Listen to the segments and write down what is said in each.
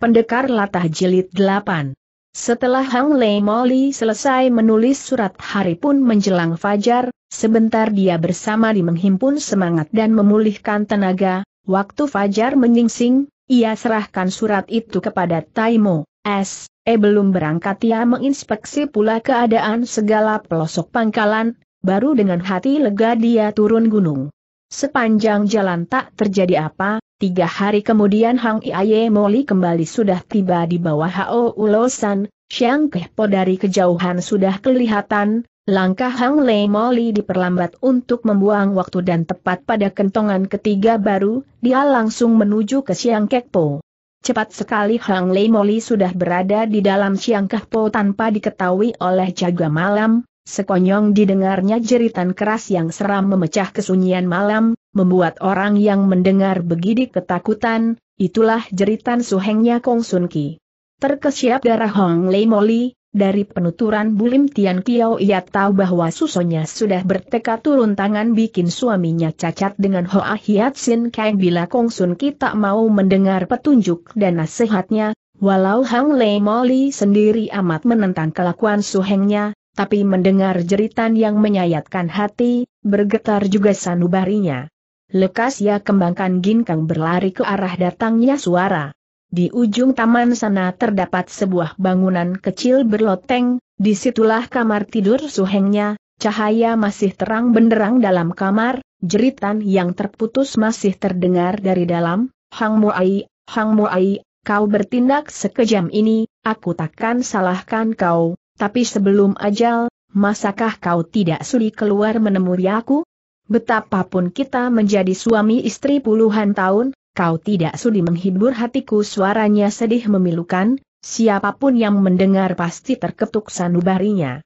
Pendekar Latah Jilid 8 setelah Hang Lei Moli selesai menulis surat hari pun menjelang fajar, sebentar dia bersama di menghimpun semangat dan memulihkan tenaga, waktu fajar menyingsing, ia serahkan surat itu kepada Taimo, S. E belum berangkat ia menginspeksi pula keadaan segala pelosok pangkalan, baru dengan hati lega dia turun gunung. Sepanjang jalan tak terjadi apa, Tiga hari kemudian Hang Iaye Moli kembali sudah tiba di bawah Hao Ulosan, Xiang Kehpo dari kejauhan sudah kelihatan, langkah Hang Lei Moli diperlambat untuk membuang waktu dan tepat pada kentongan ketiga baru, dia langsung menuju ke Xiang Kehpo. Cepat sekali Hang Lei Moli sudah berada di dalam Xiang Kehpo tanpa diketahui oleh jaga malam, sekonyong didengarnya jeritan keras yang seram memecah kesunyian malam, membuat orang yang mendengar begidi ketakutan, itulah jeritan suhengnya Kong Sun Ki. Terkesiap darah Hong Lei Moli, dari penuturan Bulim Tian Kiao ia tahu bahwa susonya sudah bertekad turun tangan bikin suaminya cacat dengan Hoa Hiat Sin Kang bila Kong Sun Ki tak mau mendengar petunjuk dan nasihatnya, walau Hong Lei Moli sendiri amat menentang kelakuan suhengnya, tapi mendengar jeritan yang menyayatkan hati, bergetar juga sanubarinya. Lekas ia ya kembangkan ginkang berlari ke arah datangnya suara. Di ujung taman sana terdapat sebuah bangunan kecil berloteng, disitulah kamar tidur suhengnya, cahaya masih terang benderang dalam kamar, jeritan yang terputus masih terdengar dari dalam, Hang Muai, Hang Muai, kau bertindak sekejam ini, aku takkan salahkan kau, tapi sebelum ajal, masakah kau tidak sudi keluar menemui aku? Betapapun kita menjadi suami istri puluhan tahun, kau tidak sudi menghibur hatiku suaranya sedih memilukan, siapapun yang mendengar pasti terketuk sanubarinya.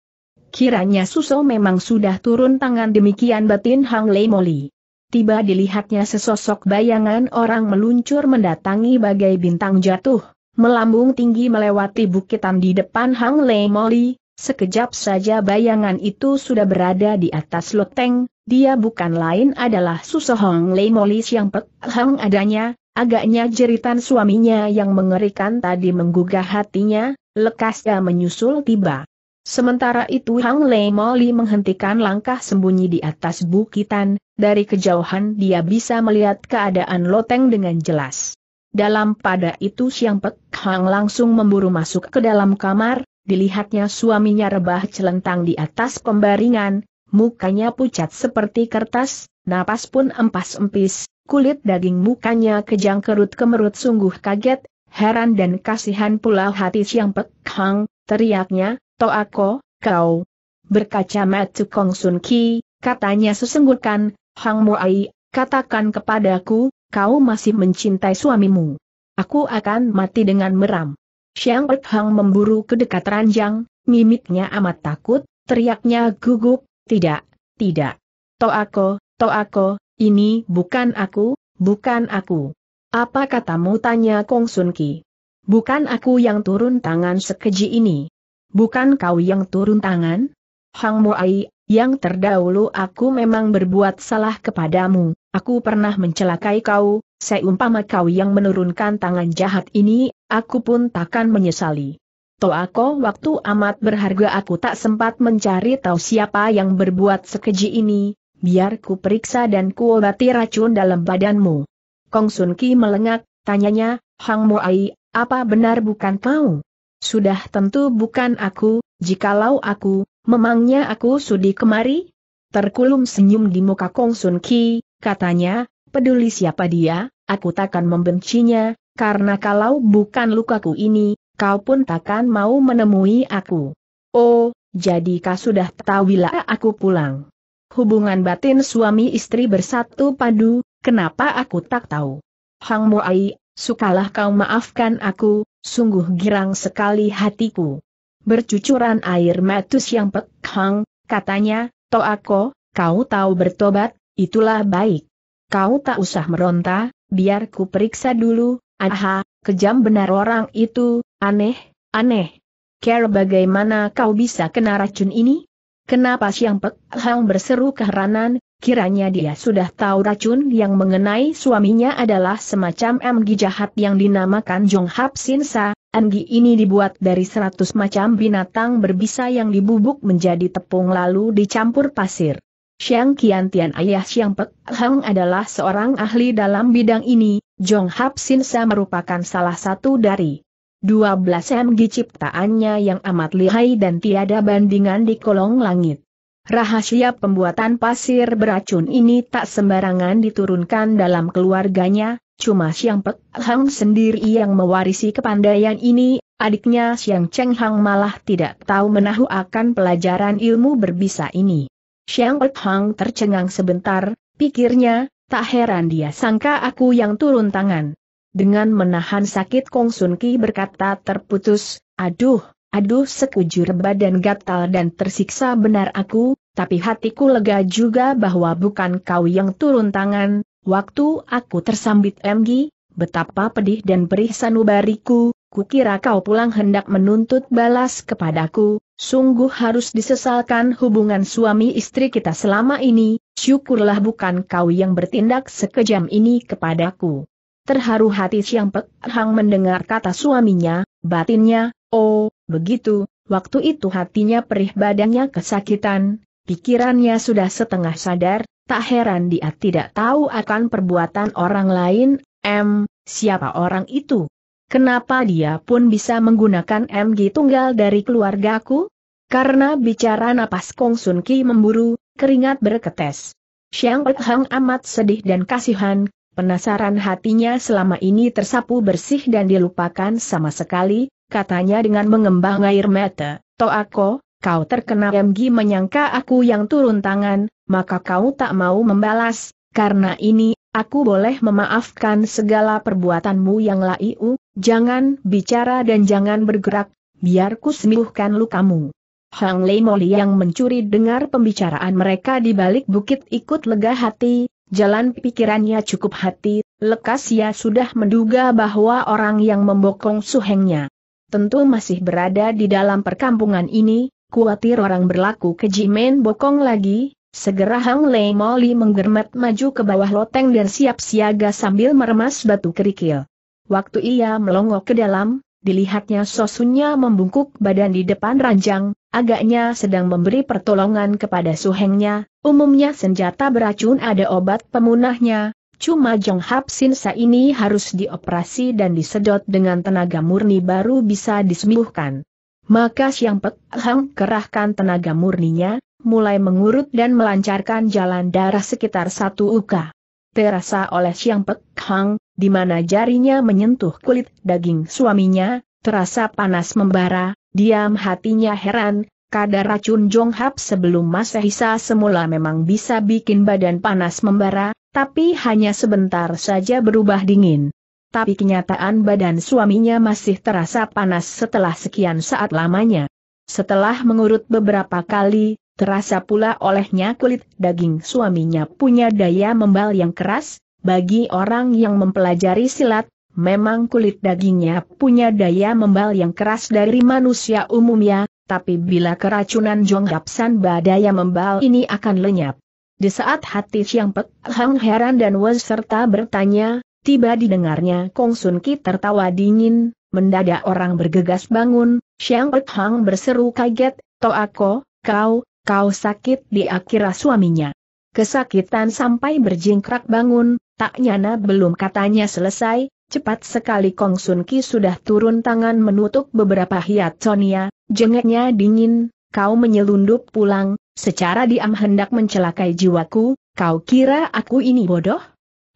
Kiranya Suso memang sudah turun tangan demikian batin Hang Lei Moli. Tiba dilihatnya sesosok bayangan orang meluncur mendatangi bagai bintang jatuh, melambung tinggi melewati bukitan di depan Hang Lei Moli, Sekejap saja bayangan itu sudah berada di atas loteng, dia bukan lain adalah Susohong Leimolis yang pek hang adanya, agaknya jeritan suaminya yang mengerikan tadi menggugah hatinya, lekasnya menyusul tiba. Sementara itu Hang Lei Molly menghentikan langkah sembunyi di atas bukitan, dari kejauhan dia bisa melihat keadaan loteng dengan jelas. Dalam pada itu Siang Pek Hang langsung memburu masuk ke dalam kamar, dilihatnya suaminya rebah celentang di atas pembaringan, mukanya pucat seperti kertas, napas pun empas-empis, kulit daging mukanya kejang kerut kemerut sungguh kaget, heran dan kasihan pula hati Siang Pek Hang, teriaknya, aku, kau berkacamata Kong Sun Ki, katanya sesenggukan, Hang Muai, katakan kepadaku, kau masih mencintai suamimu. Aku akan mati dengan meram. Xiang Hang memburu ke dekat ranjang, mimiknya amat takut, teriaknya gugup, tidak, tidak. aku, toh aku, ini bukan aku, bukan aku. Apa katamu tanya Kong Sun Ki? Bukan aku yang turun tangan sekeji ini. Bukan kau yang turun tangan? Hang Muai, yang terdahulu aku memang berbuat salah kepadamu, aku pernah mencelakai kau, seumpama kau yang menurunkan tangan jahat ini, aku pun takkan menyesali. Toako waktu amat berharga aku tak sempat mencari tahu siapa yang berbuat sekeji ini, biar ku periksa dan kuobati racun dalam badanmu. Kong Sun Ki melengak, tanyanya, Hang Muai, apa benar bukan kau? Sudah tentu bukan aku, jikalau aku, memangnya aku sudi kemari? Terkulum senyum di muka Kong Sun Ki, katanya, peduli siapa dia, aku takkan membencinya, karena kalau bukan lukaku ini, kau pun takkan mau menemui aku. Oh, jadi kau sudah tahu bila aku pulang. Hubungan batin suami istri bersatu padu, kenapa aku tak tahu? Hang Moai, sukalah kau maafkan aku, sungguh girang sekali hatiku. Bercucuran air matus yang pek Hang, katanya, Toako, kau tahu bertobat, itulah baik. Kau tak usah meronta, biar ku periksa dulu, aha, kejam benar orang itu, aneh, aneh. Care bagaimana kau bisa kena racun ini? Kenapa Siang Pek Hang berseru keheranan, kiranya dia sudah tahu racun yang mengenai suaminya adalah semacam MG jahat yang dinamakan Jong Hap Sin Sa, ini dibuat dari seratus macam binatang berbisa yang dibubuk menjadi tepung lalu dicampur pasir. Xiang Tian ayah Xiang Pek Hang adalah seorang ahli dalam bidang ini, Jong Hap Sin Sa merupakan salah satu dari 12 MG ciptaannya yang amat lihai dan tiada bandingan di kolong langit. Rahasia pembuatan pasir beracun ini tak sembarangan diturunkan dalam keluarganya, cuma Xiang Pek Hang sendiri yang mewarisi kepandaian ini, adiknya Xiang Cheng Hang malah tidak tahu menahu akan pelajaran ilmu berbisa ini. Xiang Hang tercengang sebentar, pikirnya, tak heran dia sangka aku yang turun tangan. Dengan menahan sakit Kong Sun Ki berkata terputus, aduh, aduh sekujur badan gatal dan tersiksa benar aku, tapi hatiku lega juga bahwa bukan kau yang turun tangan, waktu aku tersambit MG, betapa pedih dan perih sanubariku, Kukira kau pulang hendak menuntut balas kepadaku, sungguh harus disesalkan hubungan suami istri kita selama ini, syukurlah bukan kau yang bertindak sekejam ini kepadaku. Terharu hati Siang Pek Hang mendengar kata suaminya, batinnya, oh, begitu, waktu itu hatinya perih badannya kesakitan, pikirannya sudah setengah sadar, tak heran dia tidak tahu akan perbuatan orang lain, em, siapa orang itu. Kenapa dia pun bisa menggunakan MG tunggal dari keluargaku? Karena bicara napas Kong Sun Ki memburu, keringat berketes. Xiang Hang amat sedih dan kasihan, penasaran hatinya selama ini tersapu bersih dan dilupakan sama sekali, katanya dengan mengembang air mata, aku, kau terkena MG menyangka aku yang turun tangan, maka kau tak mau membalas, karena ini Aku boleh memaafkan segala perbuatanmu yang laiu, jangan bicara dan jangan bergerak, biar ku sembuhkan lukamu. Hang Lei Moli yang mencuri dengar pembicaraan mereka di balik bukit ikut lega hati, jalan pikirannya cukup hati, lekas ia sudah menduga bahwa orang yang membokong suhengnya. Tentu masih berada di dalam perkampungan ini, kuatir orang berlaku keji main bokong lagi, Segera Hang Lei Moli menggermet maju ke bawah loteng dan siap siaga sambil meremas batu kerikil. Waktu ia melongok ke dalam, dilihatnya sosunya membungkuk badan di depan ranjang, agaknya sedang memberi pertolongan kepada suhengnya, umumnya senjata beracun ada obat pemunahnya, Cuma Jong Hap Sin Sa ini harus dioperasi dan disedot dengan tenaga murni baru bisa disembuhkan. Maka Siang Pek Hang kerahkan tenaga murninya, mulai mengurut dan melancarkan jalan darah sekitar satu uka. Terasa oleh Siang Pek Hang, di mana jarinya menyentuh kulit daging suaminya, terasa panas membara, diam hatinya heran, kadar racun Jong Hap sebelum Masehisa semula memang bisa bikin badan panas membara, tapi hanya sebentar saja berubah dingin. Tapi kenyataan badan suaminya masih terasa panas setelah sekian saat lamanya. Setelah mengurut beberapa kali, Terasa pula olehnya kulit daging suaminya punya daya membal yang keras, bagi orang yang mempelajari silat, memang kulit dagingnya punya daya membal yang keras dari manusia umumnya, tapi bila keracunan Jonggapsan badaya membal ini akan lenyap. Di saat hati Siang Pek Hang heran dan was serta bertanya, tiba didengarnya Kong Sun Ki tertawa dingin, mendadak orang bergegas bangun, Siang Pek Hang berseru kaget, aku, kau, Kau sakit di akhir suaminya. Kesakitan sampai berjingkrak bangun, tak nyana belum katanya selesai, cepat sekali Kong Sun Ki sudah turun tangan menutup beberapa hiat Sonia, jengeknya dingin, kau menyelundup pulang, secara diam hendak mencelakai jiwaku, kau kira aku ini bodoh?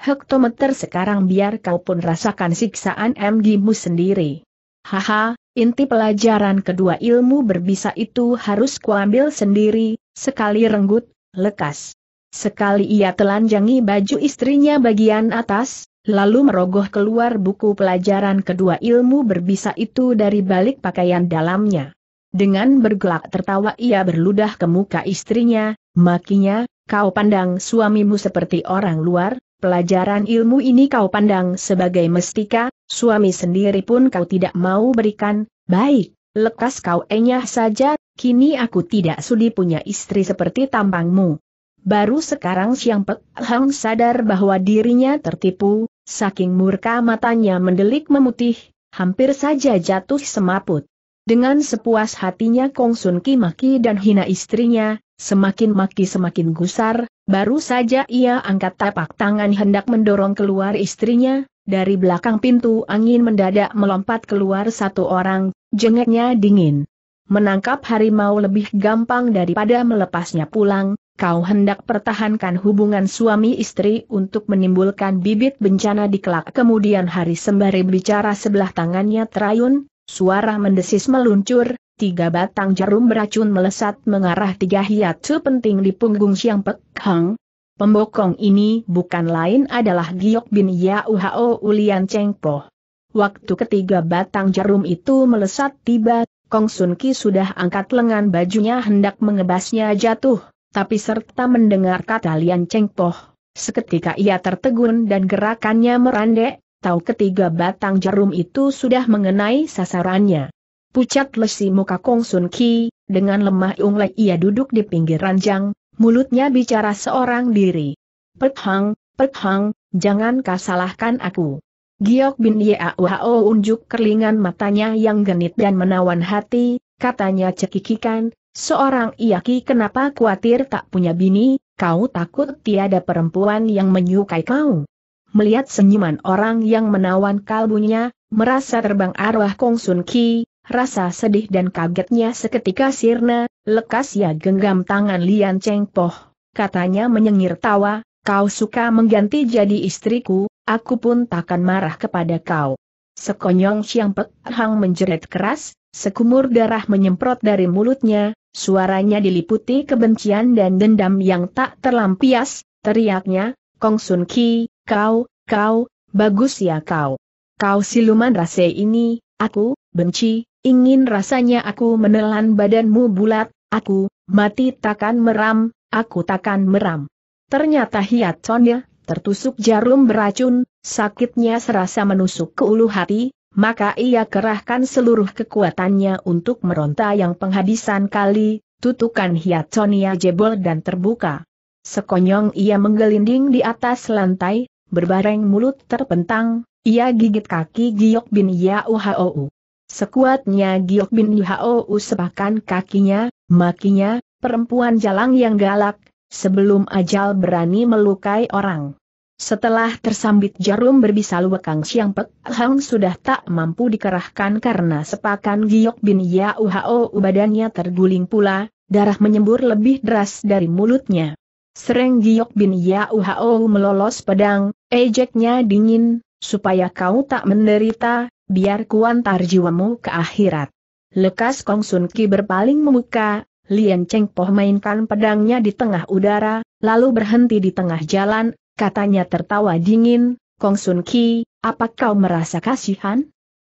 Hektometer sekarang biar kau pun rasakan siksaan MGmu mu sendiri. Haha, Inti pelajaran kedua ilmu berbisa itu harus kuambil sendiri, sekali renggut, lekas. Sekali ia telanjangi baju istrinya bagian atas, lalu merogoh keluar buku pelajaran kedua ilmu berbisa itu dari balik pakaian dalamnya. Dengan bergelak tertawa ia berludah ke muka istrinya, makinya, kau pandang suamimu seperti orang luar, pelajaran ilmu ini kau pandang sebagai mestika, Suami sendiri pun kau tidak mau berikan, baik, lekas kau enyah saja, kini aku tidak sudi punya istri seperti tampangmu. Baru sekarang Siang Pek Hang sadar bahwa dirinya tertipu, saking murka matanya mendelik memutih, hampir saja jatuh semaput. Dengan sepuas hatinya Kong Sun Ki maki dan hina istrinya, semakin maki semakin gusar, baru saja ia angkat tapak tangan hendak mendorong keluar istrinya, dari belakang pintu angin mendadak melompat keluar satu orang, jengeknya dingin. Menangkap harimau lebih gampang daripada melepasnya pulang, kau hendak pertahankan hubungan suami istri untuk menimbulkan bibit bencana di kelak kemudian hari sembari bicara sebelah tangannya terayun, suara mendesis meluncur, tiga batang jarum beracun melesat mengarah tiga hiat penting di punggung Siang Pek Hang, Pembokong ini bukan lain adalah Giok Bin Yauhao Ulian Chengpo. Waktu ketiga batang jarum itu melesat tiba, Kong Sun Ki sudah angkat lengan bajunya hendak mengebasnya jatuh, tapi serta mendengar kata Lian Chengpo, seketika ia tertegun dan gerakannya merandek, tahu ketiga batang jarum itu sudah mengenai sasarannya. Pucat lesi muka Kong Sun Ki, dengan lemah unglek ia duduk di pinggir ranjang mulutnya bicara seorang diri. Pethang, Pethang, jangan kasalahkan aku. Giok bin Yeawao unjuk kerlingan matanya yang genit dan menawan hati, katanya cekikikan, seorang Iaki kenapa khawatir tak punya bini, kau takut tiada perempuan yang menyukai kau. Melihat senyuman orang yang menawan kalbunya, merasa terbang arwah Kong Sun Ki, rasa sedih dan kagetnya seketika sirna, Lekas ya genggam tangan Lian Cheng Poh, katanya menyengir tawa, kau suka mengganti jadi istriku, aku pun takkan marah kepada kau. Sekonyong Siang Pek Hang menjerit keras, sekumur darah menyemprot dari mulutnya, suaranya diliputi kebencian dan dendam yang tak terlampias, teriaknya, Kong Sun Ki, kau, kau, bagus ya kau. Kau siluman rase ini, aku, benci, ingin rasanya aku menelan badanmu bulat, Aku, mati takkan meram, aku takkan meram. Ternyata Sonya, tertusuk jarum beracun, sakitnya serasa menusuk ke ulu hati, maka ia kerahkan seluruh kekuatannya untuk meronta yang penghabisan kali, tutukan Sonya jebol dan terbuka. Sekonyong ia menggelinding di atas lantai, berbareng mulut terpentang, ia gigit kaki giok bin Yauhou. Sekuatnya Giok Bin Yihao usepahkan kakinya, makinya, perempuan jalang yang galak, sebelum ajal berani melukai orang. Setelah tersambit jarum berbisa luwekang Siang Pek Hang sudah tak mampu dikerahkan karena sepakan Giok Bin Yauhao badannya terguling pula, darah menyembur lebih deras dari mulutnya. Sereng Giok Bin Yauhao melolos pedang, ejeknya dingin, supaya kau tak menderita, biar kuantar jiwamu ke akhirat. Lekas Kong Sun Ki berpaling memuka, Lian Cheng Poh mainkan pedangnya di tengah udara, lalu berhenti di tengah jalan, katanya tertawa dingin, Kong Sun Ki, apa kau merasa kasihan?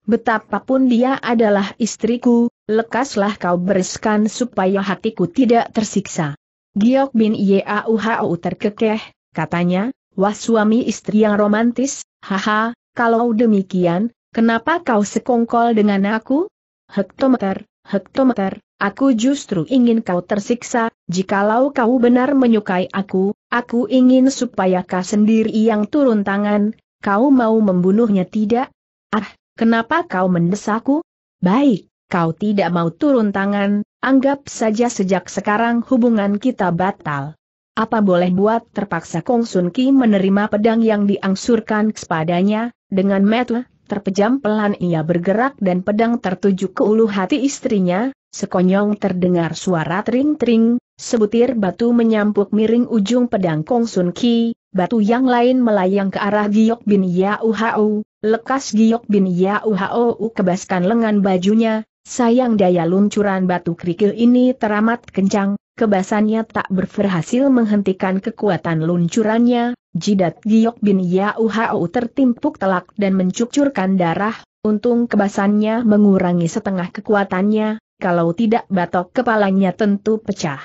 Betapapun dia adalah istriku, lekaslah kau bereskan supaya hatiku tidak tersiksa. Giok bin Yauhau terkekeh, katanya, wah suami istri yang romantis, haha, kalau demikian, Kenapa kau sekongkol dengan aku? Hektometer, hektometer, aku justru ingin kau tersiksa, jikalau kau benar menyukai aku, aku ingin supaya kau sendiri yang turun tangan, kau mau membunuhnya tidak? Ah, kenapa kau mendesakku? Baik, kau tidak mau turun tangan, anggap saja sejak sekarang hubungan kita batal. Apa boleh buat terpaksa Kong Sun Ki menerima pedang yang diangsurkan kepadanya, dengan metu Terpejam pelan ia bergerak dan pedang tertuju ke ulu hati istrinya, sekonyong terdengar suara tering-tering, sebutir batu menyampuk miring ujung pedang Kong Sun Ki, batu yang lain melayang ke arah Giok bin Yauhau, lekas Giok bin Yauhau kebaskan lengan bajunya, sayang daya luncuran batu kerikil ini teramat kencang, kebasannya tak berhasil menghentikan kekuatan luncurannya, jidat Giok bin Yauhau tertimpuk telak dan mencucurkan darah, untung kebasannya mengurangi setengah kekuatannya, kalau tidak batok kepalanya tentu pecah.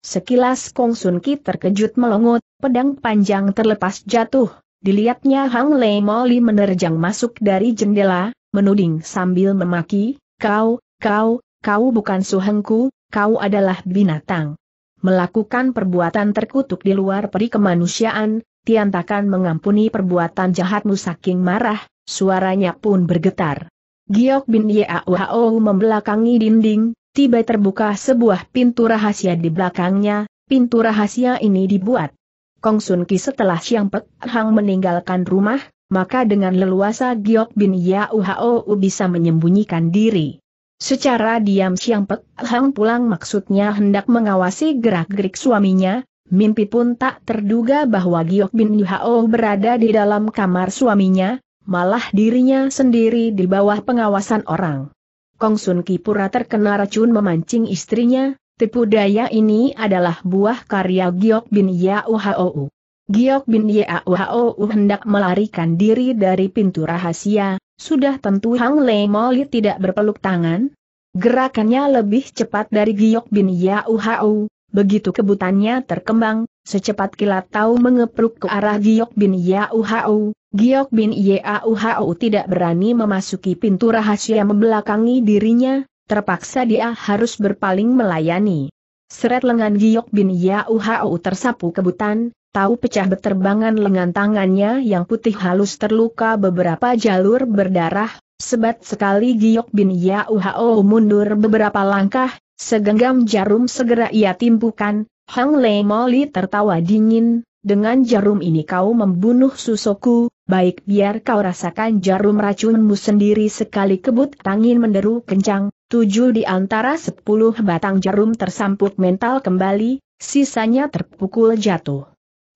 Sekilas Kong Sun Ki terkejut melongot, pedang panjang terlepas jatuh, dilihatnya Hang Lei Moli menerjang masuk dari jendela, menuding sambil memaki, kau, kau, kau bukan suhengku, kau adalah binatang. Melakukan perbuatan terkutuk di luar peri kemanusiaan, Tian mengampuni perbuatan jahatmu saking marah, suaranya pun bergetar. Giok bin Yao membelakangi dinding, tiba terbuka sebuah pintu rahasia di belakangnya, pintu rahasia ini dibuat. Kong Sun Ki setelah siang Pek Hang meninggalkan rumah, maka dengan leluasa Giok bin Yao bisa menyembunyikan diri. Secara diam Siang Pek Hang pulang maksudnya hendak mengawasi gerak-gerik suaminya, mimpi pun tak terduga bahwa Giok Bin Yuhao berada di dalam kamar suaminya, malah dirinya sendiri di bawah pengawasan orang. Kong Sun Kipura terkena racun memancing istrinya, tipu daya ini adalah buah karya Giok Bin Yuhao. Giok Bin Yuhao hendak melarikan diri dari pintu rahasia, sudah tentu Hang Lei Moli tidak berpeluk tangan. Gerakannya lebih cepat dari Giok Bin Yau Hau, begitu kebutannya terkembang, secepat kilat tahu mengepruk ke arah Giok Bin Yau Hau. Giok Bin Yau Hau tidak berani memasuki pintu rahasia membelakangi dirinya, terpaksa dia harus berpaling melayani. Seret lengan Giok Bin Yau Hau tersapu kebutan, tahu pecah beterbangan lengan tangannya yang putih halus terluka beberapa jalur berdarah, sebat sekali Giok bin Yauhao mundur beberapa langkah, segenggam jarum segera ia timpukan, Hang Lei Moli tertawa dingin, dengan jarum ini kau membunuh susoku, baik biar kau rasakan jarum racunmu sendiri sekali kebut angin menderu kencang, tujuh di antara sepuluh batang jarum tersampuk mental kembali, sisanya terpukul jatuh.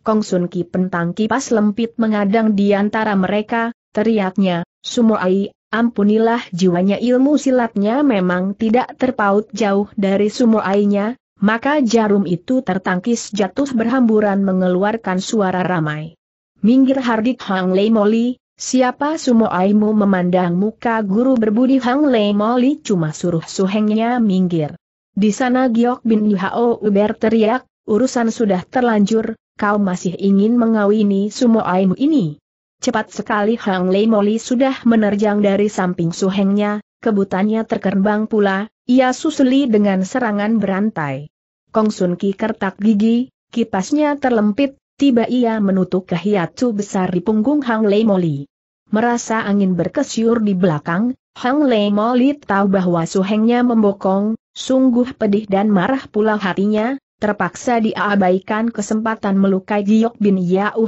Kong Sun Ki pentang kipas lempit mengadang di antara mereka, teriaknya, Sumoai, ampunilah jiwanya ilmu silatnya memang tidak terpaut jauh dari Sumoainya, maka jarum itu tertangkis jatuh berhamburan mengeluarkan suara ramai. Minggir hardik Hang Lei Moli, siapa Sumoaimu memandang muka guru berbudi Hang Lei Moli cuma suruh suhengnya minggir. Di sana Giok Bin Yuhao Uber teriak, urusan sudah terlanjur, kau masih ingin mengawini sumo aimu ini. Cepat sekali Hang Lei Moli sudah menerjang dari samping suhengnya, kebutannya terkerbang pula, ia susuli dengan serangan berantai. Kong Sun Ki kertak gigi, kipasnya terlempit, tiba ia menutup kehiatu besar di punggung Hang Lei Moli. Merasa angin berkesyur di belakang, Hang Lei Moli tahu bahwa suhengnya membokong, sungguh pedih dan marah pula hatinya, terpaksa diabaikan kesempatan melukai Giok Bin Yau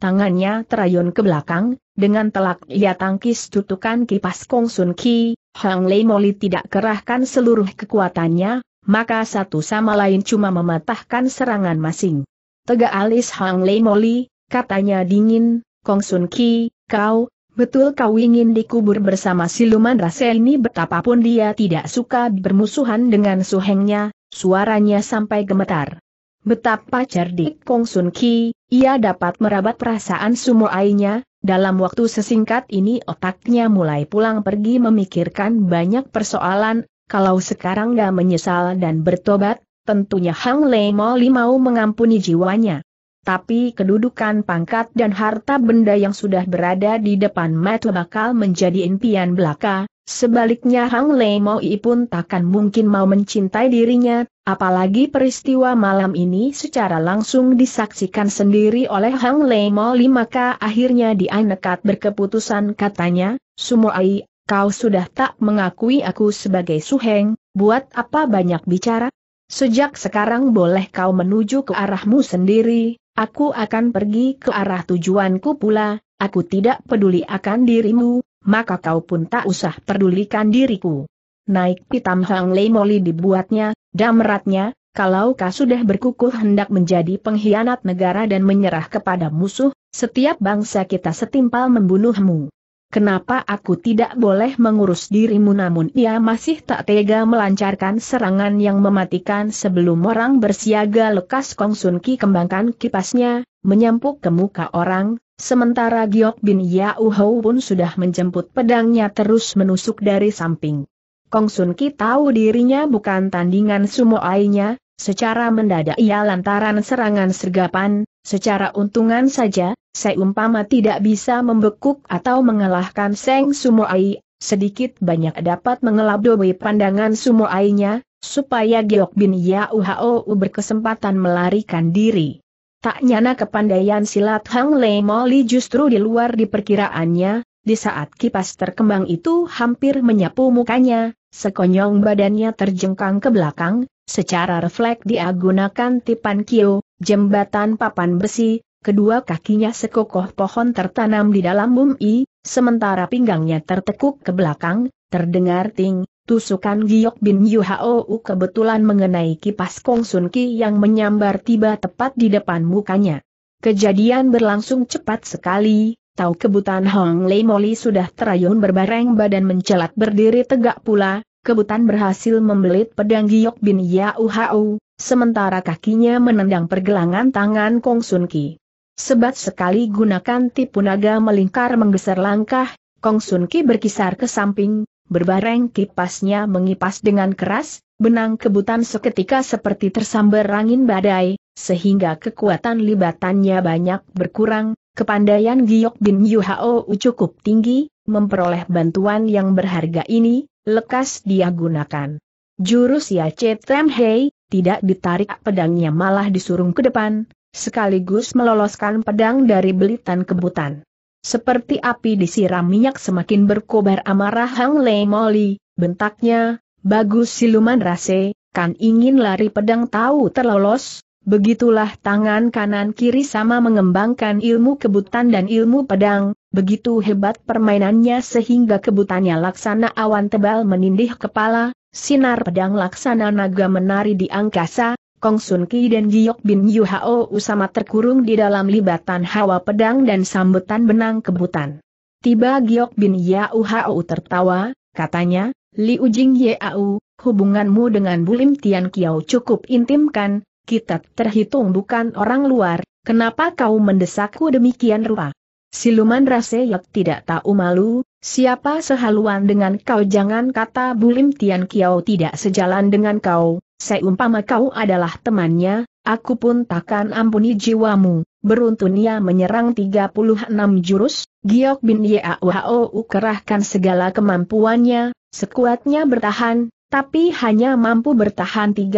tangannya terayun ke belakang, dengan telak ia tangkis tutukan kipas Kong Sun Ki, Hang Lei Moli tidak kerahkan seluruh kekuatannya, maka satu sama lain cuma mematahkan serangan masing. Tegak alis Hang Lei Moli, katanya dingin, Kong Sun Ki, kau, Betul kau ingin dikubur bersama siluman rasa ini betapapun dia tidak suka bermusuhan dengan suhengnya, Suaranya sampai gemetar. Betapa cerdik Kong Sun Ki, ia dapat merabat perasaan sumoainya, dalam waktu sesingkat ini otaknya mulai pulang pergi memikirkan banyak persoalan, kalau sekarang gak menyesal dan bertobat, tentunya Hang Lei Li mau mengampuni jiwanya tapi kedudukan pangkat dan harta benda yang sudah berada di depan mata bakal menjadi impian belaka, sebaliknya Hang Lei Moi pun takkan mungkin mau mencintai dirinya, apalagi peristiwa malam ini secara langsung disaksikan sendiri oleh Hang Lei Moi maka akhirnya dia nekat berkeputusan katanya, Sumoai, kau sudah tak mengakui aku sebagai suheng, buat apa banyak bicara? Sejak sekarang boleh kau menuju ke arahmu sendiri, Aku akan pergi ke arah tujuanku pula, aku tidak peduli akan dirimu, maka kau pun tak usah pedulikan diriku. Naik pitam Hang Lei Moli dibuatnya, damratnya, kalau kau sudah berkukuh hendak menjadi pengkhianat negara dan menyerah kepada musuh, setiap bangsa kita setimpal membunuhmu. Kenapa aku tidak boleh mengurus dirimu namun ia masih tak tega melancarkan serangan yang mematikan sebelum orang bersiaga lekas Kong Sun Ki kembangkan kipasnya, menyampuk ke muka orang, sementara Giok Bin Yau Hou pun sudah menjemput pedangnya terus menusuk dari samping. Kong Sun Ki tahu dirinya bukan tandingan sumoainya, secara mendadak ia lantaran serangan sergapan, secara untungan saja, Seumpama tidak bisa membekuk atau mengalahkan Seng Sumoai, sedikit banyak dapat mengelabui pandangan Sumoainya, supaya Geok bin Yauhou berkesempatan melarikan diri. Tak nyana kepandaian silat Hang Lei Moli justru di luar diperkiraannya, di saat kipas terkembang itu hampir menyapu mukanya, sekonyong badannya terjengkang ke belakang, secara refleks dia gunakan tipan kio, jembatan papan besi, kedua kakinya sekokoh pohon tertanam di dalam bumi, sementara pinggangnya tertekuk ke belakang, terdengar ting, tusukan giok bin Yuhaou kebetulan mengenai kipas Kong Sun Ki yang menyambar tiba tepat di depan mukanya. Kejadian berlangsung cepat sekali, tahu kebutan Hong Lei Moli sudah terayun berbareng badan mencelat berdiri tegak pula, kebutan berhasil membelit pedang giok bin Yuhaou, sementara kakinya menendang pergelangan tangan Kong Sun Ki. Sebat sekali gunakan tipu naga melingkar menggeser langkah, Kong Sun Ki berkisar ke samping, berbareng kipasnya mengipas dengan keras, benang kebutan seketika seperti tersambar angin badai, sehingga kekuatan libatannya banyak berkurang, kepandaian Giok Bin Hao cukup tinggi, memperoleh bantuan yang berharga ini, lekas dia gunakan. Jurus Yace Tem Hei, tidak ditarik pedangnya malah disurung ke depan, sekaligus meloloskan pedang dari belitan kebutan. Seperti api disiram minyak semakin berkobar amarah Hang Lei Moli, bentaknya, bagus siluman rase, kan ingin lari pedang tahu terlolos, begitulah tangan kanan kiri sama mengembangkan ilmu kebutan dan ilmu pedang, begitu hebat permainannya sehingga kebutannya laksana awan tebal menindih kepala, sinar pedang laksana naga menari di angkasa, Kong Sun Ki dan Giok Bin Yu Hao Usama terkurung di dalam libatan hawa pedang dan sambutan benang kebutan. Tiba Giok Bin Yu Hao tertawa, katanya, Li Ujing Yau, hubunganmu dengan Bulim Tian Kiao cukup intim kan, kita terhitung bukan orang luar, kenapa kau mendesakku demikian rupa? Siluman Raseyot tidak tahu malu, siapa sehaluan dengan kau jangan kata Bulim Tian Kiao tidak sejalan dengan kau, seumpama kau adalah temannya, aku pun takkan ampuni jiwamu. Beruntun ia menyerang 36 jurus, Giok bin Yao kerahkan segala kemampuannya, sekuatnya bertahan, tapi hanya mampu bertahan 35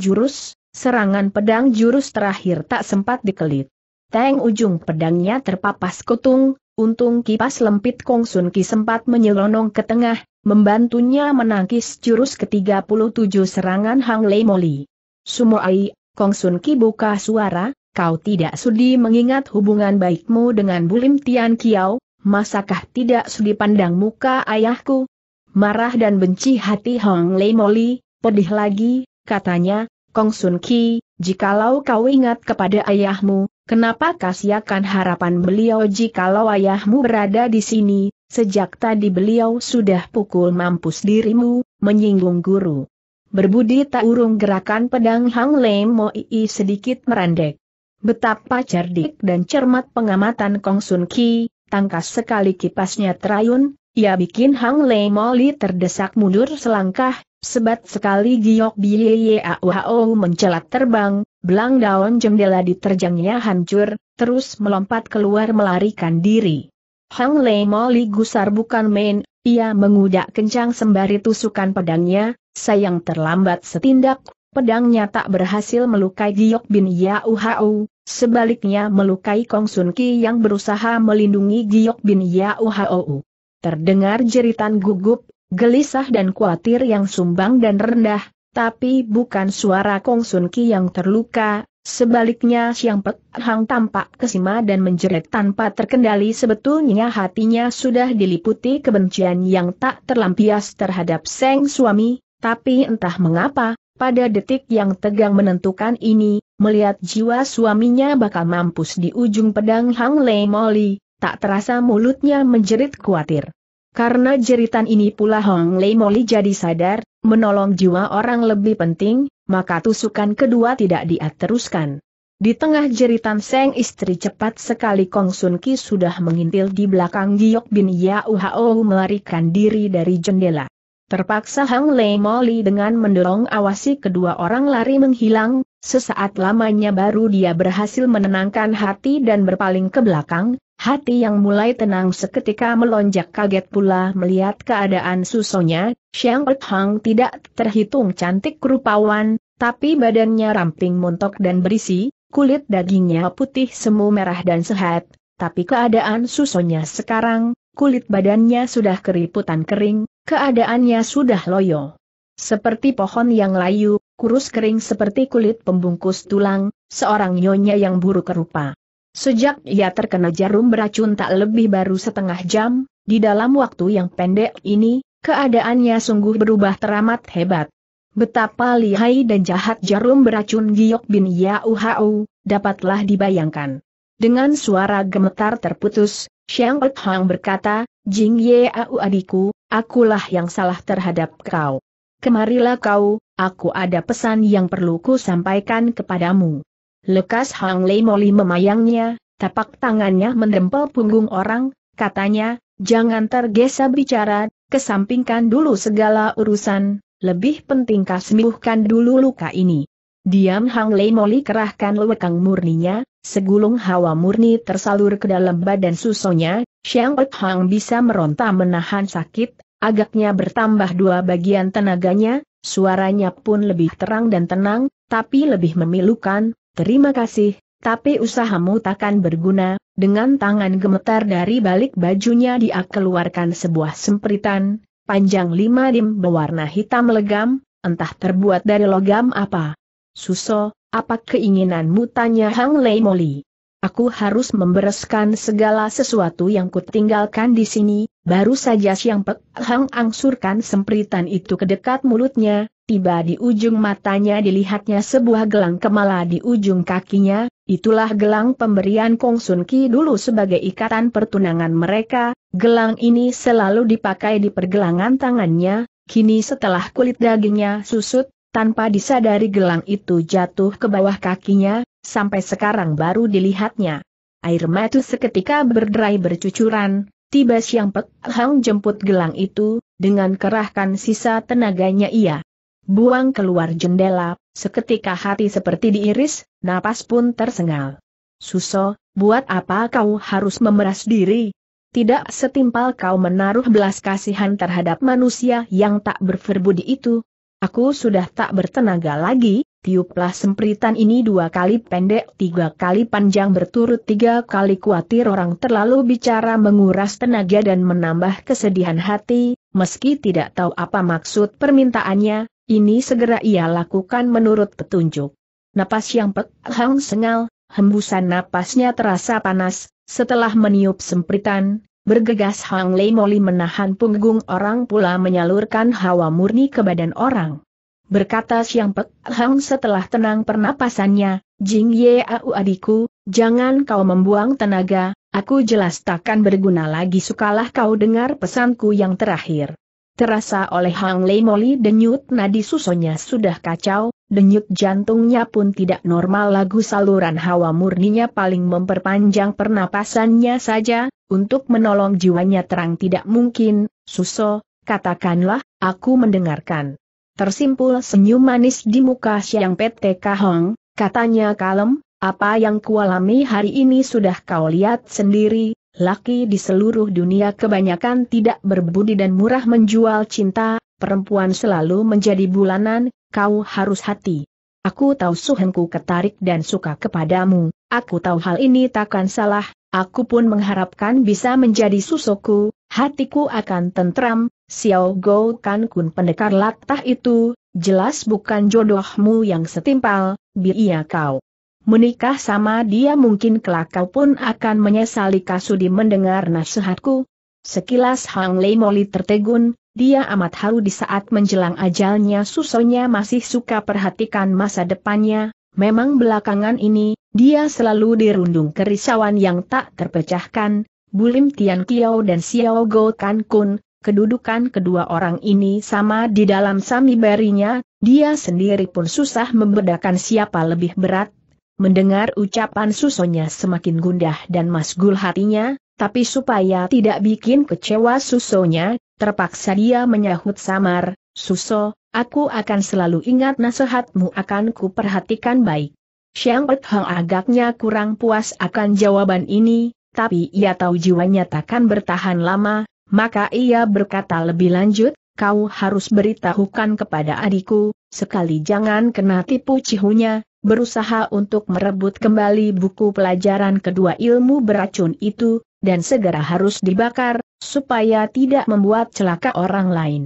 jurus, serangan pedang jurus terakhir tak sempat dikelit. Teng ujung pedangnya terpapas kutung, untung kipas lempit Kong Sun Ki sempat menyelonong ke tengah, membantunya menangkis jurus ke-37 serangan Hang Lei Moli. Sumoai, Kong Sun Ki buka suara, kau tidak sudi mengingat hubungan baikmu dengan Bulim Tian Kiao, masakah tidak sudi pandang muka ayahku? Marah dan benci hati Hang Lei Moli, pedih lagi, katanya, Kong Sun Ki, jikalau kau ingat kepada ayahmu, Kenapa kasihakan harapan beliau jikalau ayahmu berada di sini, sejak tadi beliau sudah pukul mampus dirimu, menyinggung guru. Berbudi tak urung gerakan pedang Hang Lei Mo Ii sedikit merendek. Betapa cerdik dan cermat pengamatan Kong Sun Ki, tangkas sekali kipasnya terayun, ia bikin Hang Lei Mo Li terdesak mundur selangkah, sebat sekali giok biye Awao mencelat terbang, Belang daun jendela diterjangnya hancur, terus melompat keluar melarikan diri. Hang Lei Moli gusar bukan main, ia mengudak kencang sembari tusukan pedangnya, sayang terlambat setindak, pedangnya tak berhasil melukai Giok bin Yau Hau, sebaliknya melukai Kong Sun Ki yang berusaha melindungi Giok bin Yau Hau. Terdengar jeritan gugup, gelisah dan khawatir yang sumbang dan rendah, tapi bukan suara Kong Sun Ki yang terluka, sebaliknya Siang Pek Hang tampak kesima dan menjerit tanpa terkendali sebetulnya hatinya sudah diliputi kebencian yang tak terlampias terhadap Seng suami, tapi entah mengapa, pada detik yang tegang menentukan ini, melihat jiwa suaminya bakal mampus di ujung pedang Hang Lei Moli, tak terasa mulutnya menjerit khawatir. Karena jeritan ini pula Hong Lei Moli jadi sadar, menolong jiwa orang lebih penting, maka tusukan kedua tidak diateruskan. Di tengah jeritan Seng istri cepat sekali Kong Sun Ki sudah mengintil di belakang Giok Bin Yau Hao melarikan diri dari jendela. Terpaksa Hong Lei Moli dengan mendorong awasi kedua orang lari menghilang, Sesaat lamanya baru dia berhasil menenangkan hati dan berpaling ke belakang, hati yang mulai tenang seketika melonjak kaget pula melihat keadaan susonya, Xiang Hang tidak terhitung cantik rupawan, tapi badannya ramping montok dan berisi, kulit dagingnya putih semu merah dan sehat, tapi keadaan susonya sekarang, kulit badannya sudah keriputan kering, keadaannya sudah loyo. Seperti pohon yang layu, kurus kering seperti kulit pembungkus tulang, seorang nyonya yang buruk rupa. Sejak ia terkena jarum beracun tak lebih baru setengah jam, di dalam waktu yang pendek ini, keadaannya sungguh berubah teramat hebat. Betapa lihai dan jahat jarum beracun Giok bin Yauhau, dapatlah dibayangkan. Dengan suara gemetar terputus, Xiang Hong berkata, Jing Yau adikku, akulah yang salah terhadap kau. Kemarilah kau, aku ada pesan yang perlu ku sampaikan kepadamu. Lekas Hang Lei Moli memayangnya, tapak tangannya mendempel punggung orang, katanya, jangan tergesa bicara, kesampingkan dulu segala urusan, lebih pentingkah sembuhkan dulu luka ini. Diam Hang Lei Moli kerahkan lewekang murninya, segulung hawa murni tersalur ke dalam badan susonya, Xiang Hang bisa meronta menahan sakit, agaknya bertambah dua bagian tenaganya, Suaranya pun lebih terang dan tenang, tapi lebih memilukan, terima kasih, tapi usahamu takkan berguna, dengan tangan gemetar dari balik bajunya dia keluarkan sebuah sempritan, panjang lima dim berwarna hitam legam, entah terbuat dari logam apa. Suso, apa keinginanmu tanya Hang Lei Moli? Aku harus membereskan segala sesuatu yang kutinggalkan di sini, Baru saja Siang Pek Hang angsurkan sempritan itu ke dekat mulutnya, tiba di ujung matanya dilihatnya sebuah gelang kemala di ujung kakinya, itulah gelang pemberian Kong Sun Ki dulu sebagai ikatan pertunangan mereka, gelang ini selalu dipakai di pergelangan tangannya, kini setelah kulit dagingnya susut, tanpa disadari gelang itu jatuh ke bawah kakinya, sampai sekarang baru dilihatnya. Air mata seketika berderai bercucuran, Tiba siang Pek Hang jemput gelang itu, dengan kerahkan sisa tenaganya ia. Buang keluar jendela, seketika hati seperti diiris, napas pun tersengal. Suso, buat apa kau harus memeras diri? Tidak setimpal kau menaruh belas kasihan terhadap manusia yang tak berferbudi itu. Aku sudah tak bertenaga lagi, tiuplah sempritan ini dua kali pendek, tiga kali panjang berturut tiga kali kuatir orang terlalu bicara menguras tenaga dan menambah kesedihan hati, meski tidak tahu apa maksud permintaannya, ini segera ia lakukan menurut petunjuk. Napas yang pek, hang sengal, hembusan napasnya terasa panas, setelah meniup sempritan, bergegas Hang Lei Moli menahan punggung orang pula menyalurkan hawa murni ke badan orang berkata siang Pek Hang setelah tenang pernapasannya, Jing Ye Au adikku, jangan kau membuang tenaga, aku jelas takkan berguna lagi sukalah kau dengar pesanku yang terakhir. Terasa oleh Hang Lei Moli denyut nadi susonya sudah kacau, denyut jantungnya pun tidak normal lagu saluran hawa murninya paling memperpanjang pernapasannya saja, untuk menolong jiwanya terang tidak mungkin, suso, katakanlah, aku mendengarkan. Tersimpul senyum manis di muka Siang PT Kahong, katanya kalem, apa yang kualami hari ini sudah kau lihat sendiri, laki di seluruh dunia kebanyakan tidak berbudi dan murah menjual cinta, perempuan selalu menjadi bulanan, kau harus hati. Aku tahu suhenku ketarik dan suka kepadamu, aku tahu hal ini takkan salah, aku pun mengharapkan bisa menjadi susoku, hatiku akan tentram, Xiao Go Kan Kun pendekar latah itu, jelas bukan jodohmu yang setimpal, ia kau. Menikah sama dia mungkin kelak kau pun akan menyesali kasudi mendengar nasihatku. Sekilas Hang Lei Moli tertegun, dia amat haru di saat menjelang ajalnya susonya masih suka perhatikan masa depannya, memang belakangan ini, dia selalu dirundung kerisauan yang tak terpecahkan, Bulim Tian Kiao dan Xiao Go Kan Kun, kedudukan kedua orang ini sama di dalam sami barinya. dia sendiri pun susah membedakan siapa lebih berat. Mendengar ucapan susonya semakin gundah dan masgul hatinya, tapi supaya tidak bikin kecewa susonya, terpaksa dia menyahut samar, Suso, aku akan selalu ingat nasihatmu akan kuperhatikan baik. Xiang Hang agaknya kurang puas akan jawaban ini, tapi ia tahu jiwanya takkan bertahan lama, maka ia berkata lebih lanjut, kau harus beritahukan kepada adikku, sekali jangan kena tipu cihunya, berusaha untuk merebut kembali buku pelajaran kedua ilmu beracun itu, dan segera harus dibakar, supaya tidak membuat celaka orang lain.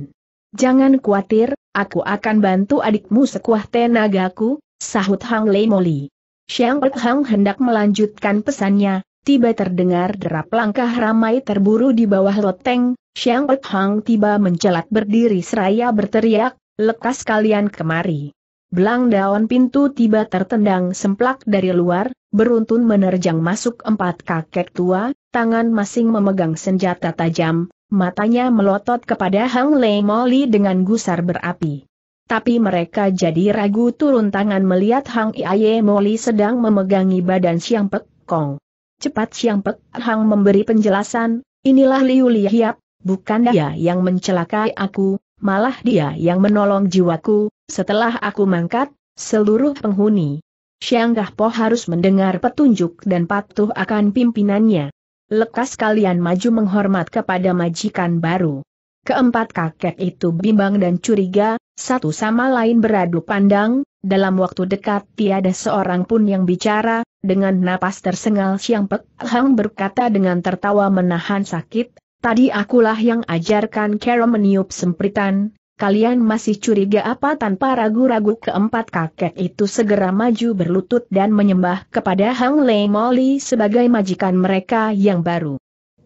Jangan khawatir, aku akan bantu adikmu sekuah tenagaku, sahut Hang Lei Moli. Xiang Hang hendak melanjutkan pesannya, tiba terdengar derap langkah ramai terburu di bawah loteng, Xiang Ek Hang tiba mencelat berdiri seraya berteriak, lekas kalian kemari. Belang daun pintu tiba tertendang semplak dari luar, beruntun menerjang masuk empat kakek tua, tangan masing memegang senjata tajam, matanya melotot kepada Hang Lei Moli dengan gusar berapi. Tapi mereka jadi ragu turun tangan melihat Hang Iaye Moli sedang memegangi badan Siang Pek Kong. Cepat Siang Pek Hang memberi penjelasan, inilah Liu Lihiap, bukan dia yang mencelakai aku, malah dia yang menolong jiwaku, setelah aku mangkat, seluruh penghuni. Sianggah Po harus mendengar petunjuk dan patuh akan pimpinannya. Lekas kalian maju menghormat kepada majikan baru. Keempat kakek itu bimbang dan curiga, satu sama lain beradu pandang, dalam waktu dekat tiada seorang pun yang bicara, dengan napas tersengal Siang Pek Hang berkata dengan tertawa menahan sakit, tadi akulah yang ajarkan Carol meniup sempritan, kalian masih curiga apa tanpa ragu-ragu keempat kakek itu segera maju berlutut dan menyembah kepada Hang Lei Moli sebagai majikan mereka yang baru.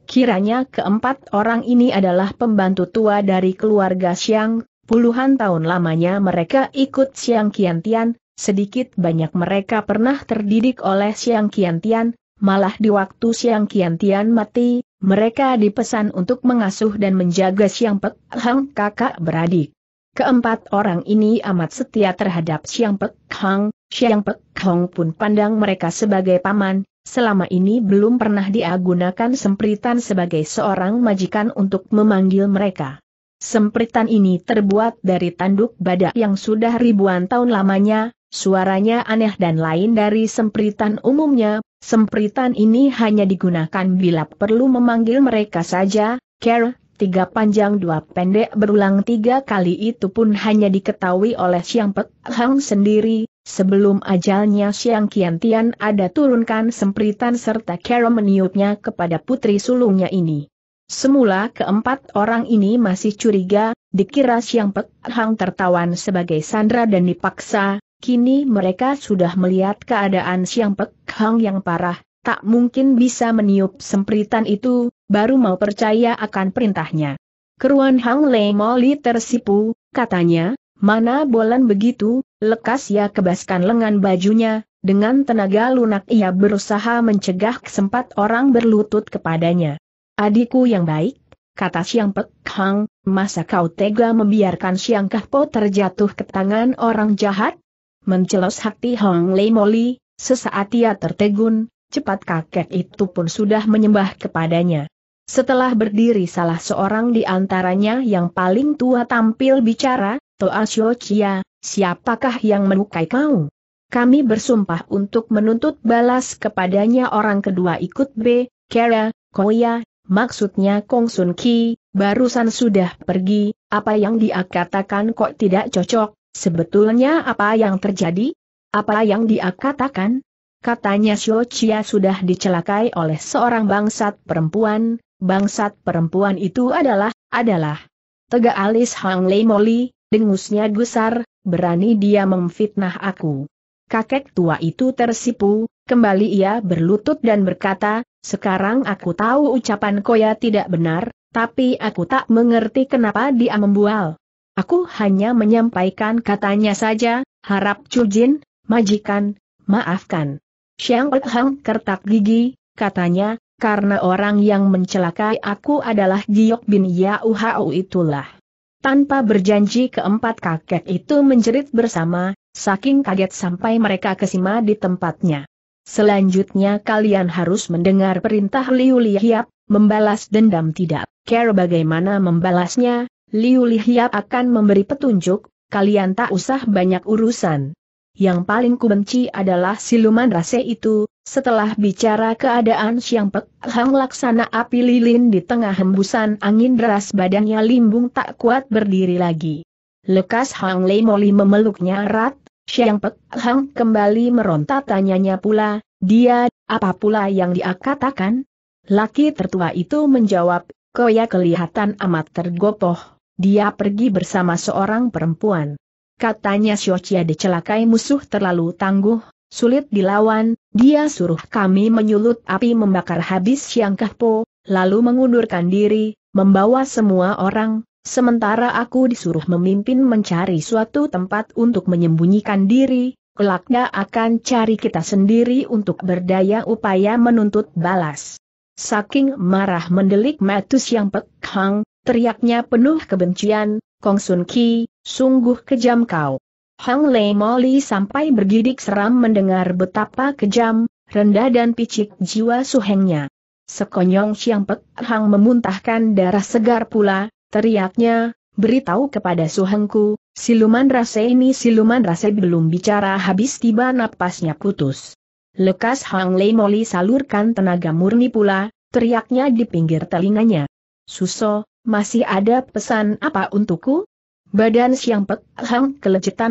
Kiranya keempat orang ini adalah pembantu tua dari keluarga Siang, puluhan tahun lamanya mereka ikut Siang Kiantian." Sedikit banyak mereka pernah terdidik oleh Siang Kian Tian, malah di waktu Siang Kian Tian mati, mereka dipesan untuk mengasuh dan menjaga Siang Pek Hang kakak beradik. Keempat orang ini amat setia terhadap Siang Pek Hang, Siang Pek Hang pun pandang mereka sebagai paman, selama ini belum pernah diagunakan sempritan sebagai seorang majikan untuk memanggil mereka. Sempritan ini terbuat dari tanduk badak yang sudah ribuan tahun lamanya, Suaranya aneh dan lain dari sempritan umumnya, sempritan ini hanya digunakan bila perlu memanggil mereka saja, care, tiga panjang dua pendek berulang tiga kali itu pun hanya diketahui oleh Siang Pek Hang sendiri, sebelum ajalnya Siang Kian Tian ada turunkan sempritan serta care meniupnya kepada putri sulungnya ini. Semula keempat orang ini masih curiga, dikira Siang Pek Hang tertawan sebagai sandra dan dipaksa, Kini mereka sudah melihat keadaan Siang Pek Hang yang parah, tak mungkin bisa meniup sempritan itu, baru mau percaya akan perintahnya. Keruan Hang Le Moli tersipu, katanya, mana bolan begitu, lekas ia ya kebaskan lengan bajunya, dengan tenaga lunak ia berusaha mencegah kesempat orang berlutut kepadanya. Adikku yang baik, kata Siang Pek Hang, masa kau tega membiarkan Siang Kahpo terjatuh ke tangan orang jahat? Mencelos hati Hong Lei Moli, sesaat ia tertegun, cepat kakek itu pun sudah menyembah kepadanya. Setelah berdiri salah seorang di antaranya yang paling tua tampil bicara, Toa Shio Chia, siapakah yang menyukai kau? Kami bersumpah untuk menuntut balas kepadanya orang kedua ikut B, Kera, Koya, maksudnya Kong Sun Ki, barusan sudah pergi, apa yang dia katakan kok tidak cocok, Sebetulnya apa yang terjadi? Apa yang dia katakan? Katanya Xiao Chia sudah dicelakai oleh seorang bangsat perempuan, bangsat perempuan itu adalah, adalah. Tegak alis Hang Lei Moli, dengusnya gusar, berani dia memfitnah aku. Kakek tua itu tersipu, kembali ia berlutut dan berkata, sekarang aku tahu ucapan Koya tidak benar, tapi aku tak mengerti kenapa dia membual. Aku hanya menyampaikan katanya saja, harap Cujin, majikan, maafkan. Xiang Hang kertak gigi, katanya, karena orang yang mencelakai aku adalah Giok bin Yauhau itulah. Tanpa berjanji keempat kakek itu menjerit bersama, saking kaget sampai mereka kesima di tempatnya. Selanjutnya kalian harus mendengar perintah Liu Liyap, membalas dendam tidak care bagaimana membalasnya, Liu Lihia akan memberi petunjuk, kalian tak usah banyak urusan. Yang paling kubenci adalah siluman rase itu, setelah bicara keadaan siang Pek Hang laksana api lilin di tengah hembusan angin deras badannya limbung tak kuat berdiri lagi. Lekas Hang Lei Moli memeluknya erat, Siang Pek Hang kembali meronta tanyanya pula, dia, apa pula yang dia katakan? Laki tertua itu menjawab, kau ya kelihatan amat tergopoh. Dia pergi bersama seorang perempuan. Katanya Shochia dicelakai musuh terlalu tangguh, sulit dilawan, dia suruh kami menyulut api membakar habis Siang Kahpo, lalu mengundurkan diri, membawa semua orang, sementara aku disuruh memimpin mencari suatu tempat untuk menyembunyikan diri, kelaknya akan cari kita sendiri untuk berdaya upaya menuntut balas. Saking marah mendelik Matus yang pekhang, teriaknya penuh kebencian, Kong Sun Ki, sungguh kejam kau. Hang Lei Moli sampai bergidik seram mendengar betapa kejam, rendah dan picik jiwa suhengnya. Sekonyong Siang Pek Hang memuntahkan darah segar pula, teriaknya, beritahu kepada suhengku, siluman rase ini siluman rase belum bicara habis tiba napasnya putus. Lekas Hang Lei Moli salurkan tenaga murni pula, teriaknya di pinggir telinganya. Suso, masih ada pesan apa untukku? Badan Siang Pek Hang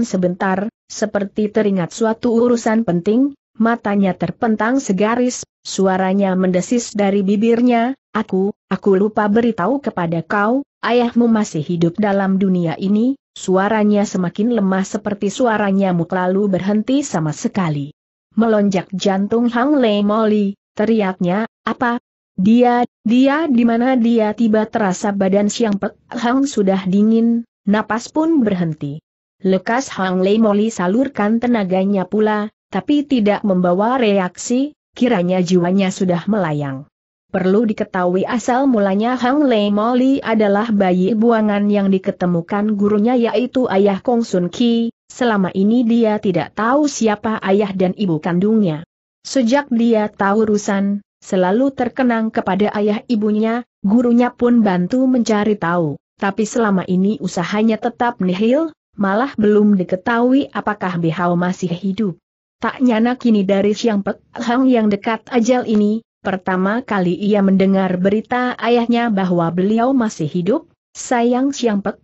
sebentar, seperti teringat suatu urusan penting, matanya terpentang segaris, suaranya mendesis dari bibirnya, aku, aku lupa beritahu kepada kau, ayahmu masih hidup dalam dunia ini, suaranya semakin lemah seperti suaranya muk lalu berhenti sama sekali. Melonjak jantung Hang Lei Moli, teriaknya, apa, dia, dia di mana dia tiba terasa badan Siang Pek Hang sudah dingin, napas pun berhenti. Lekas Hang Lei Moli salurkan tenaganya pula, tapi tidak membawa reaksi, kiranya jiwanya sudah melayang. Perlu diketahui asal mulanya Hang Lei Moli adalah bayi buangan yang diketemukan gurunya yaitu ayah Kong Sun Ki, selama ini dia tidak tahu siapa ayah dan ibu kandungnya. Sejak dia tahu urusan, selalu terkenang kepada ayah ibunya, gurunya pun bantu mencari tahu, tapi selama ini usahanya tetap nihil, malah belum diketahui apakah Behao masih hidup. Tak nyana kini dari Siang Pek yang dekat ajal ini, pertama kali ia mendengar berita ayahnya bahwa beliau masih hidup, sayang Siang Pek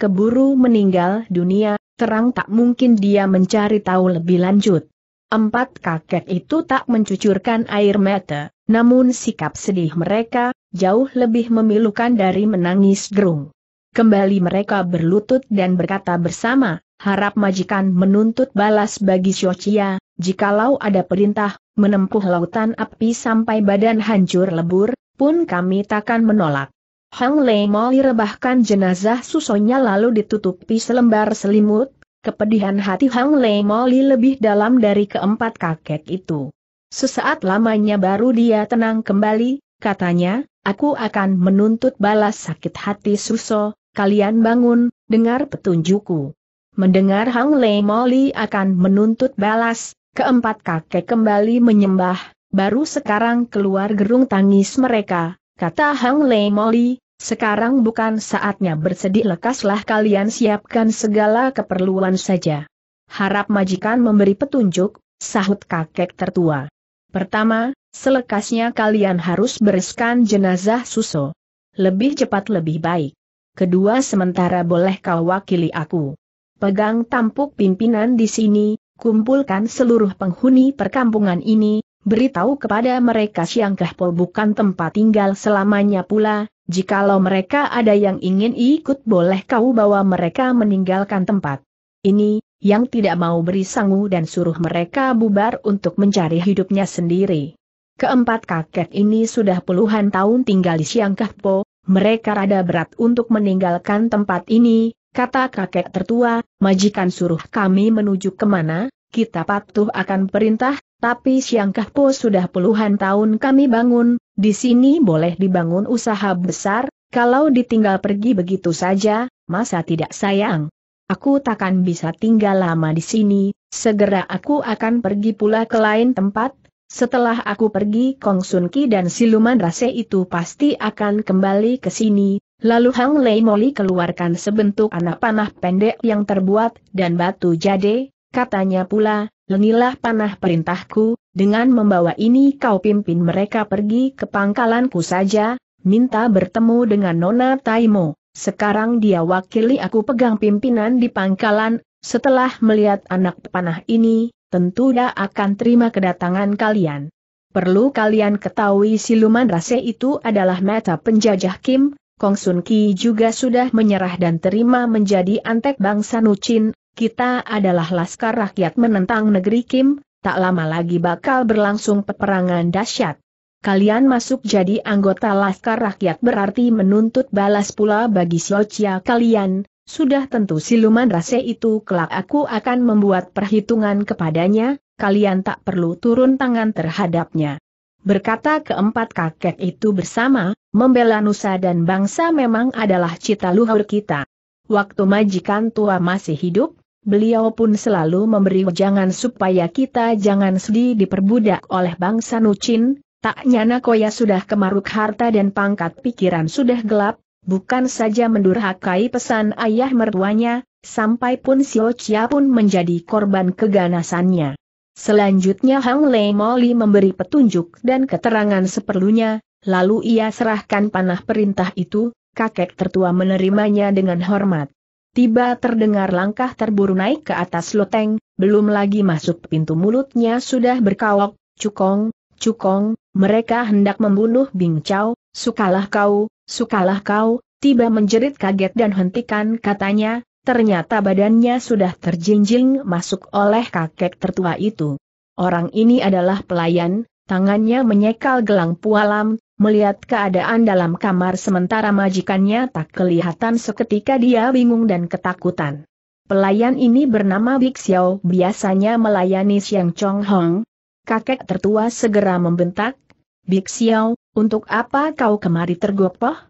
keburu meninggal dunia, terang tak mungkin dia mencari tahu lebih lanjut. Empat kakek itu tak mencucurkan air mata, namun sikap sedih mereka, jauh lebih memilukan dari menangis gerung. Kembali mereka berlutut dan berkata bersama, harap majikan menuntut balas bagi Shochia, jikalau ada perintah, menempuh lautan api sampai badan hancur lebur, pun kami takkan menolak. Hang Lei mau rebahkan jenazah susonya lalu ditutupi selembar selimut, Kepedihan hati Hang Lei Moli lebih dalam dari keempat kakek itu. Sesaat lamanya baru dia tenang kembali, katanya, aku akan menuntut balas sakit hati Suso, kalian bangun, dengar petunjukku. Mendengar Hang Lei Moli akan menuntut balas, keempat kakek kembali menyembah, baru sekarang keluar gerung tangis mereka, kata Hang Lei Moli, sekarang bukan saatnya bersedih lekaslah kalian siapkan segala keperluan saja. Harap majikan memberi petunjuk, sahut kakek tertua. Pertama, selekasnya kalian harus bereskan jenazah Suso. Lebih cepat lebih baik. Kedua sementara boleh kau wakili aku. Pegang tampuk pimpinan di sini, kumpulkan seluruh penghuni perkampungan ini, Beritahu kepada mereka Kehpo bukan tempat tinggal selamanya pula, jikalau mereka ada yang ingin ikut boleh kau bawa mereka meninggalkan tempat. Ini, yang tidak mau beri sangu dan suruh mereka bubar untuk mencari hidupnya sendiri. Keempat kakek ini sudah puluhan tahun tinggal di Siangkahpo, mereka rada berat untuk meninggalkan tempat ini, kata kakek tertua, majikan suruh kami menuju kemana, kita patuh akan perintah, tapi Siang Kahpo sudah puluhan tahun kami bangun, di sini boleh dibangun usaha besar, kalau ditinggal pergi begitu saja, masa tidak sayang? Aku takkan bisa tinggal lama di sini, segera aku akan pergi pula ke lain tempat, setelah aku pergi Kong Sun Ki dan siluman rase itu pasti akan kembali ke sini, lalu Hang Lei Moli keluarkan sebentuk anak panah pendek yang terbuat dan batu jade, katanya pula, Lenilah panah perintahku, dengan membawa ini kau pimpin mereka pergi ke pangkalanku saja, minta bertemu dengan Nona Taimo. Sekarang dia wakili aku pegang pimpinan di pangkalan, setelah melihat anak panah ini, tentu dia akan terima kedatangan kalian. Perlu kalian ketahui siluman rase itu adalah meta penjajah Kim, Kong Sun Ki juga sudah menyerah dan terima menjadi antek bangsa Nucin, kita adalah laskar rakyat menentang negeri Kim, tak lama lagi bakal berlangsung peperangan dahsyat. Kalian masuk jadi anggota laskar rakyat berarti menuntut balas pula bagi Siocia kalian, sudah tentu siluman rase itu kelak aku akan membuat perhitungan kepadanya, kalian tak perlu turun tangan terhadapnya. Berkata keempat kakek itu bersama, membela nusa dan bangsa memang adalah cita luhur kita. Waktu majikan tua masih hidup, Beliau pun selalu memberi wejangan supaya kita jangan sedih diperbudak oleh bangsa Nucin, tak nyana Koya sudah kemaruk harta dan pangkat pikiran sudah gelap, bukan saja mendurhakai pesan ayah mertuanya, sampai pun Sio Chia pun menjadi korban keganasannya. Selanjutnya Hang Lei Moli memberi petunjuk dan keterangan seperlunya, lalu ia serahkan panah perintah itu, kakek tertua menerimanya dengan hormat. Tiba terdengar langkah terburu naik ke atas loteng, belum lagi masuk pintu mulutnya sudah berkawok, cukong, cukong, mereka hendak membunuh Bing Chao, sukalah kau, sukalah kau, tiba menjerit kaget dan hentikan katanya, ternyata badannya sudah terjinjing masuk oleh kakek tertua itu. Orang ini adalah pelayan, tangannya menyekal gelang pualam, Melihat keadaan dalam kamar sementara majikannya tak kelihatan seketika dia bingung dan ketakutan. Pelayan ini bernama Big Xiao biasanya melayani Siang Chong Hong. Kakek tertua segera membentak, Big Xiao, untuk apa kau kemari tergopoh?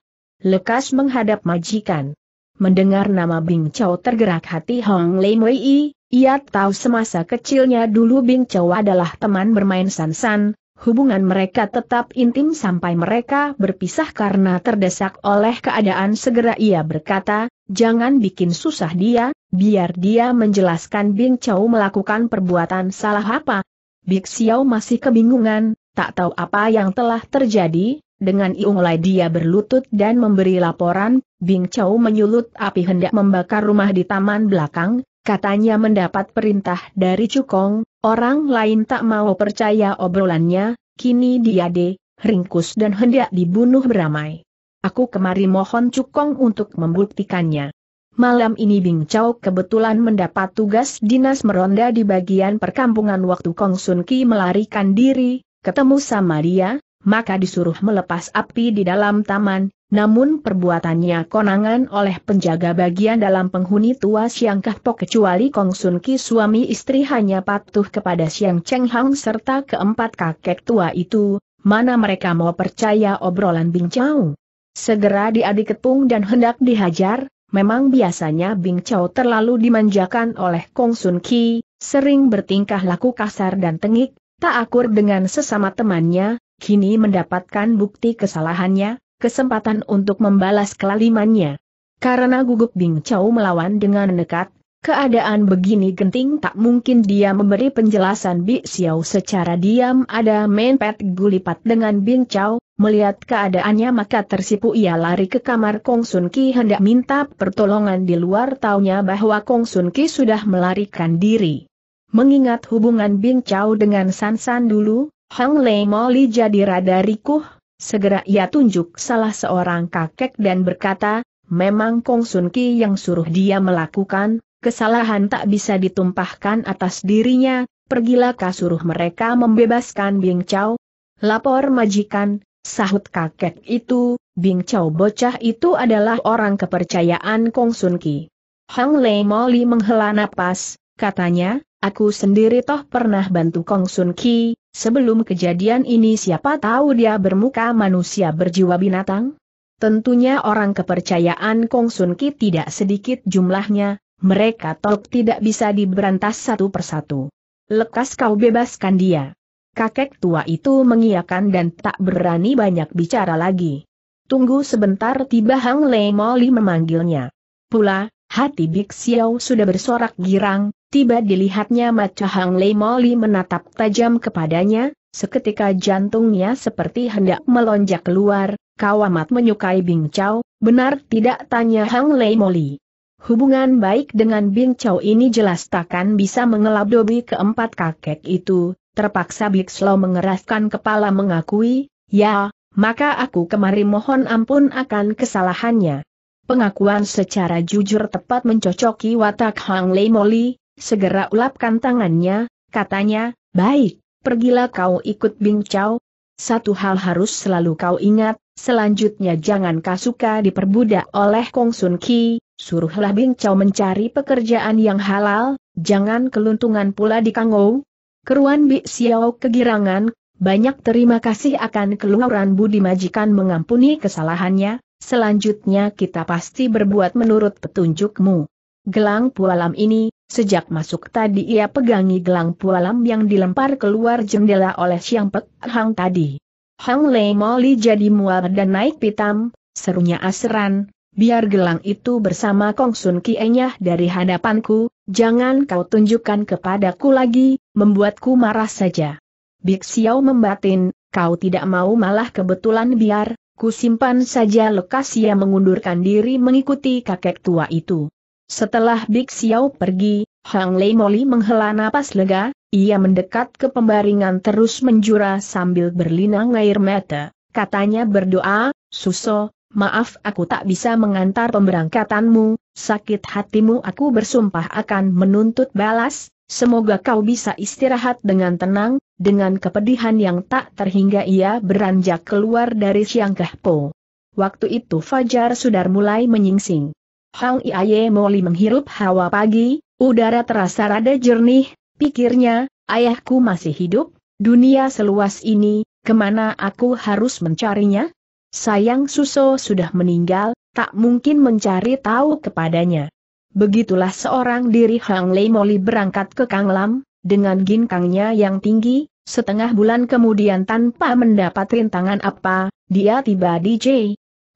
Lekas menghadap majikan. Mendengar nama Bing Chao tergerak hati Hong Lei Yi, ia tahu semasa kecilnya dulu Bing Chao adalah teman bermain Sansan, hubungan mereka tetap intim sampai mereka berpisah karena terdesak oleh keadaan segera ia berkata, jangan bikin susah dia, biar dia menjelaskan Bing Chow melakukan perbuatan salah apa. Bing Xiao masih kebingungan, tak tahu apa yang telah terjadi, dengan Iunglai dia berlutut dan memberi laporan, Bing Chow menyulut api hendak membakar rumah di taman belakang, Katanya mendapat perintah dari Cukong, orang lain tak mau percaya obrolannya, kini dia de, ringkus dan hendak dibunuh beramai. Aku kemari mohon Cukong untuk membuktikannya. Malam ini Bing Chow kebetulan mendapat tugas dinas meronda di bagian perkampungan waktu Kong Sun Ki melarikan diri, ketemu sama dia, maka disuruh melepas api di dalam taman, namun perbuatannya konangan oleh penjaga bagian dalam penghuni tua Siang Kahpo kecuali Kong Sun Ki suami istri hanya patuh kepada Siang Cheng Hang serta keempat kakek tua itu, mana mereka mau percaya obrolan Bing Chao. Segera diadiketung dan hendak dihajar, memang biasanya Bing Chao terlalu dimanjakan oleh Kong Sun Ki, sering bertingkah laku kasar dan tengik, tak akur dengan sesama temannya, kini mendapatkan bukti kesalahannya, kesempatan untuk membalas kelalimannya. Karena gugup Bing Chau melawan dengan nekat, keadaan begini genting tak mungkin dia memberi penjelasan Bi Xiao secara diam ada main pet gulipat dengan Bing Chau, melihat keadaannya maka tersipu ia lari ke kamar Kong Sun Ki hendak minta pertolongan di luar taunya bahwa Kong Sun Ki sudah melarikan diri. Mengingat hubungan Bing Chau dengan San San dulu, Hang Lei Moli jadi rada rikuh, Segera ia tunjuk salah seorang kakek dan berkata, memang Kong Sun Ki yang suruh dia melakukan, kesalahan tak bisa ditumpahkan atas dirinya, pergilah kau suruh mereka membebaskan Bing Chao. Lapor majikan, sahut kakek itu, Bing Chao bocah itu adalah orang kepercayaan Kong Sun Ki. Hang Lei Moli menghela napas, katanya, aku sendiri toh pernah bantu Kong Sun Ki, Sebelum kejadian ini siapa tahu dia bermuka manusia berjiwa binatang? Tentunya orang kepercayaan Kong Sun Ki tidak sedikit jumlahnya, mereka tok tidak bisa diberantas satu persatu. Lekas kau bebaskan dia. Kakek tua itu mengiakan dan tak berani banyak bicara lagi. Tunggu sebentar tiba Hang Lei Moli memanggilnya. Pula, hati Big Xiao sudah bersorak girang, Tiba dilihatnya Maca Hang Lei Moli menatap tajam kepadanya, seketika jantungnya seperti hendak melonjak keluar, kau amat menyukai Bing Chao, benar tidak tanya Hang Lei Moli. Hubungan baik dengan Bing Chao ini jelas takkan bisa mengelap dobi keempat kakek itu, terpaksa Slow mengeraskan kepala mengakui, ya, maka aku kemari mohon ampun akan kesalahannya. Pengakuan secara jujur tepat mencocoki watak Hang Lei Moli, segera ulapkan tangannya, katanya, baik, pergilah kau ikut Bing Chao. Satu hal harus selalu kau ingat, selanjutnya jangan kasuka diperbudak oleh Kong Sun Ki, suruhlah Bing Chao mencari pekerjaan yang halal, jangan keluntungan pula di Ou. Keruan Bi Xiao kegirangan, banyak terima kasih akan keluaran budi majikan mengampuni kesalahannya, selanjutnya kita pasti berbuat menurut petunjukmu. Gelang pualam ini, Sejak masuk tadi ia pegangi gelang pualam yang dilempar keluar jendela oleh Siang Pek Hang tadi. Hang Lei Moli jadi mual dan naik pitam, serunya Asran, biar gelang itu bersama Kong Sun Kienya dari hadapanku, jangan kau tunjukkan kepadaku lagi, membuatku marah saja. Bik Xiao membatin, kau tidak mau malah kebetulan biar, ku simpan saja lekas ia mengundurkan diri mengikuti kakek tua itu. Setelah Big Xiao pergi, Hang Lei Moli menghela napas lega, ia mendekat ke pembaringan terus menjura sambil berlinang air mata. Katanya berdoa, Suso, maaf aku tak bisa mengantar pemberangkatanmu, sakit hatimu aku bersumpah akan menuntut balas, semoga kau bisa istirahat dengan tenang, dengan kepedihan yang tak terhingga ia beranjak keluar dari Siang Po. Waktu itu Fajar sudah mulai menyingsing. Hang Iaye Moli menghirup hawa pagi, udara terasa rada jernih, pikirnya, ayahku masih hidup, dunia seluas ini, kemana aku harus mencarinya? Sayang Suso sudah meninggal, tak mungkin mencari tahu kepadanya. Begitulah seorang diri Hang Lei Moli berangkat ke Kang Lam, dengan ginkangnya yang tinggi, setengah bulan kemudian tanpa mendapat rintangan apa, dia tiba di J.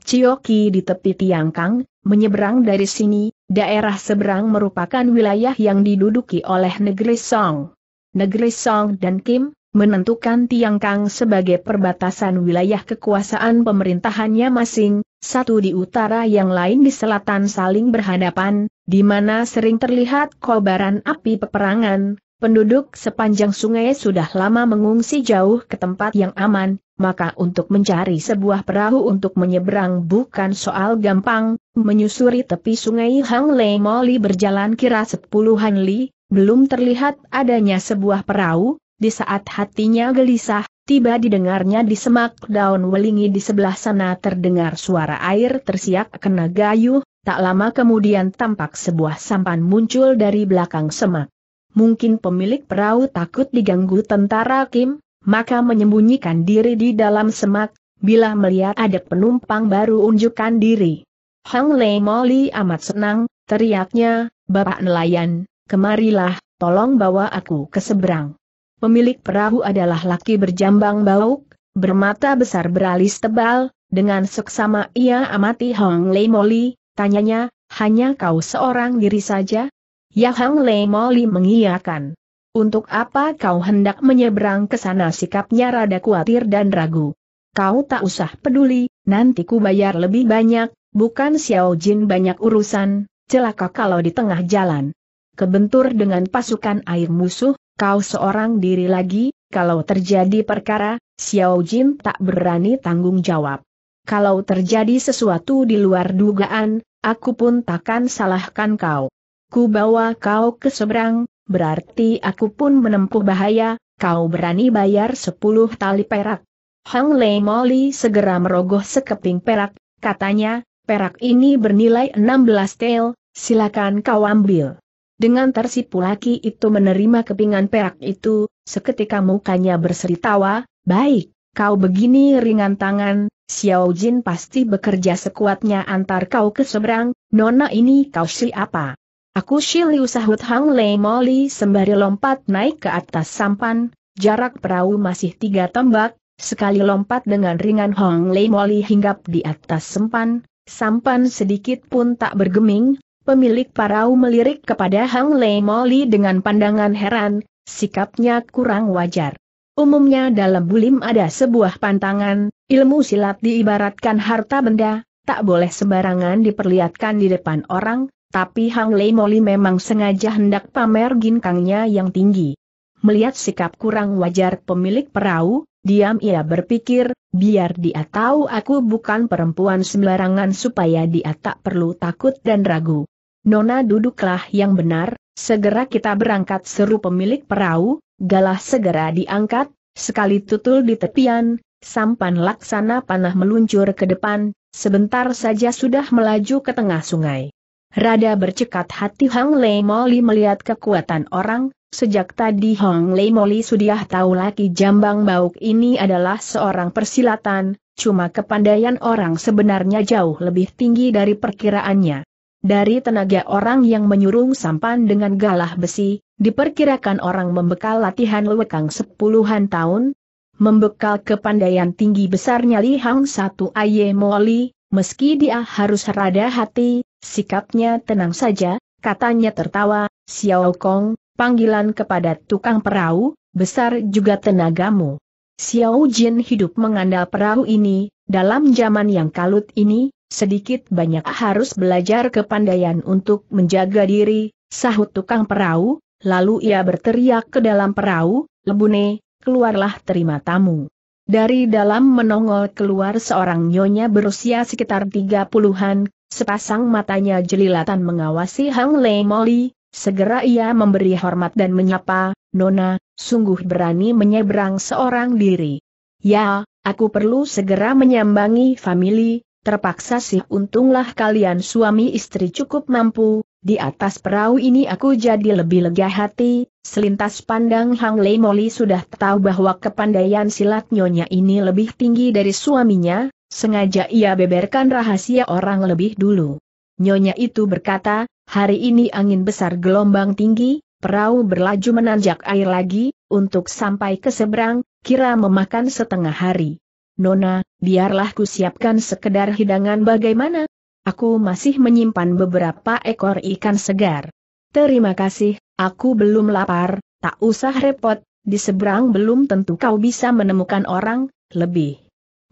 Cioki di tepi tiang Kang, menyeberang dari sini, daerah seberang merupakan wilayah yang diduduki oleh negeri Song. Negeri Song dan Kim, menentukan tiang kang sebagai perbatasan wilayah kekuasaan pemerintahannya masing, satu di utara yang lain di selatan saling berhadapan, di mana sering terlihat kobaran api peperangan, penduduk sepanjang sungai sudah lama mengungsi jauh ke tempat yang aman, maka untuk mencari sebuah perahu untuk menyeberang bukan soal gampang, menyusuri tepi sungai Hang Le Moli berjalan kira sepuluhan li, belum terlihat adanya sebuah perahu, di saat hatinya gelisah, tiba didengarnya di semak daun welingi di sebelah sana terdengar suara air tersiak kena gayuh, tak lama kemudian tampak sebuah sampan muncul dari belakang semak. Mungkin pemilik perahu takut diganggu tentara Kim, maka menyembunyikan diri di dalam semak, bila melihat ada penumpang baru unjukkan diri. Hang Lei Moli amat senang, teriaknya, Bapak nelayan, kemarilah, tolong bawa aku ke seberang. Pemilik perahu adalah laki berjambang bauk, bermata besar beralis tebal, dengan seksama ia amati Hang Lei Moli, tanyanya, hanya kau seorang diri saja? Ya Hang Lei Moli mengiyakan. Untuk apa kau hendak menyeberang ke sana sikapnya rada khawatir dan ragu. Kau tak usah peduli, nanti ku bayar lebih banyak, bukan Xiao Jin banyak urusan, celaka kalau di tengah jalan. Kebentur dengan pasukan air musuh, kau seorang diri lagi, kalau terjadi perkara, Xiao Jin tak berani tanggung jawab. Kalau terjadi sesuatu di luar dugaan, aku pun takkan salahkan kau. Ku bawa kau ke seberang, berarti aku pun menempuh bahaya, kau berani bayar sepuluh tali perak. Hang Lei Moli segera merogoh sekeping perak, katanya, perak ini bernilai 16 tel, silakan kau ambil. Dengan tersipu laki itu menerima kepingan perak itu, seketika mukanya berseri tawa, baik, kau begini ringan tangan, Xiao Jin pasti bekerja sekuatnya antar kau ke seberang, nona ini kau siapa? Aku Shiliu sahut Hang Lei Moli sembari lompat naik ke atas sampan, jarak perahu masih tiga tembak, sekali lompat dengan ringan Hang Lei Moli hinggap di atas sampan. sampan sedikit pun tak bergeming, pemilik perahu melirik kepada Hang Lei Moli dengan pandangan heran, sikapnya kurang wajar. Umumnya dalam bulim ada sebuah pantangan, ilmu silat diibaratkan harta benda, tak boleh sembarangan diperlihatkan di depan orang, tapi Hang Lei Moli memang sengaja hendak pamer ginkangnya yang tinggi. Melihat sikap kurang wajar pemilik perahu, diam ia berpikir, biar dia tahu aku bukan perempuan sembarangan supaya dia tak perlu takut dan ragu. Nona duduklah yang benar, segera kita berangkat seru pemilik perahu, galah segera diangkat, sekali tutul di tepian, sampan laksana panah meluncur ke depan, sebentar saja sudah melaju ke tengah sungai. Rada bercekat hati Hang Lei Moli melihat kekuatan orang, sejak tadi Hang Lei Moli sudah tahu laki jambang bauk ini adalah seorang persilatan, cuma kepandaian orang sebenarnya jauh lebih tinggi dari perkiraannya. Dari tenaga orang yang menyurung sampan dengan galah besi, diperkirakan orang membekal latihan lewekang sepuluhan tahun, membekal kepandaian tinggi besarnya Li Hang Satu Aye Moli, Meski dia harus rada hati, sikapnya tenang saja, katanya tertawa, Xiao Kong, panggilan kepada tukang perahu, besar juga tenagamu. Xiao Jin hidup mengandalkan perahu ini, dalam zaman yang kalut ini, sedikit banyak harus belajar kepandaian untuk menjaga diri, sahut tukang perahu, lalu ia berteriak ke dalam perahu, Lebune, keluarlah terima tamu. Dari dalam menongol keluar seorang nyonya berusia sekitar 30-an, sepasang matanya jelilatan mengawasi Hang Lei Moli, segera ia memberi hormat dan menyapa, Nona, sungguh berani menyeberang seorang diri. Ya, aku perlu segera menyambangi famili, terpaksa sih untunglah kalian suami istri cukup mampu, di atas perahu ini aku jadi lebih lega hati, selintas pandang Hang Lei Moli sudah tahu bahwa kepandaian silat nyonya ini lebih tinggi dari suaminya, sengaja ia beberkan rahasia orang lebih dulu. Nyonya itu berkata, hari ini angin besar gelombang tinggi, perahu berlaju menanjak air lagi, untuk sampai ke seberang, kira memakan setengah hari. Nona, biarlah ku siapkan sekedar hidangan bagaimana, Aku masih menyimpan beberapa ekor ikan segar. Terima kasih, aku belum lapar, tak usah repot, di seberang belum tentu kau bisa menemukan orang, lebih.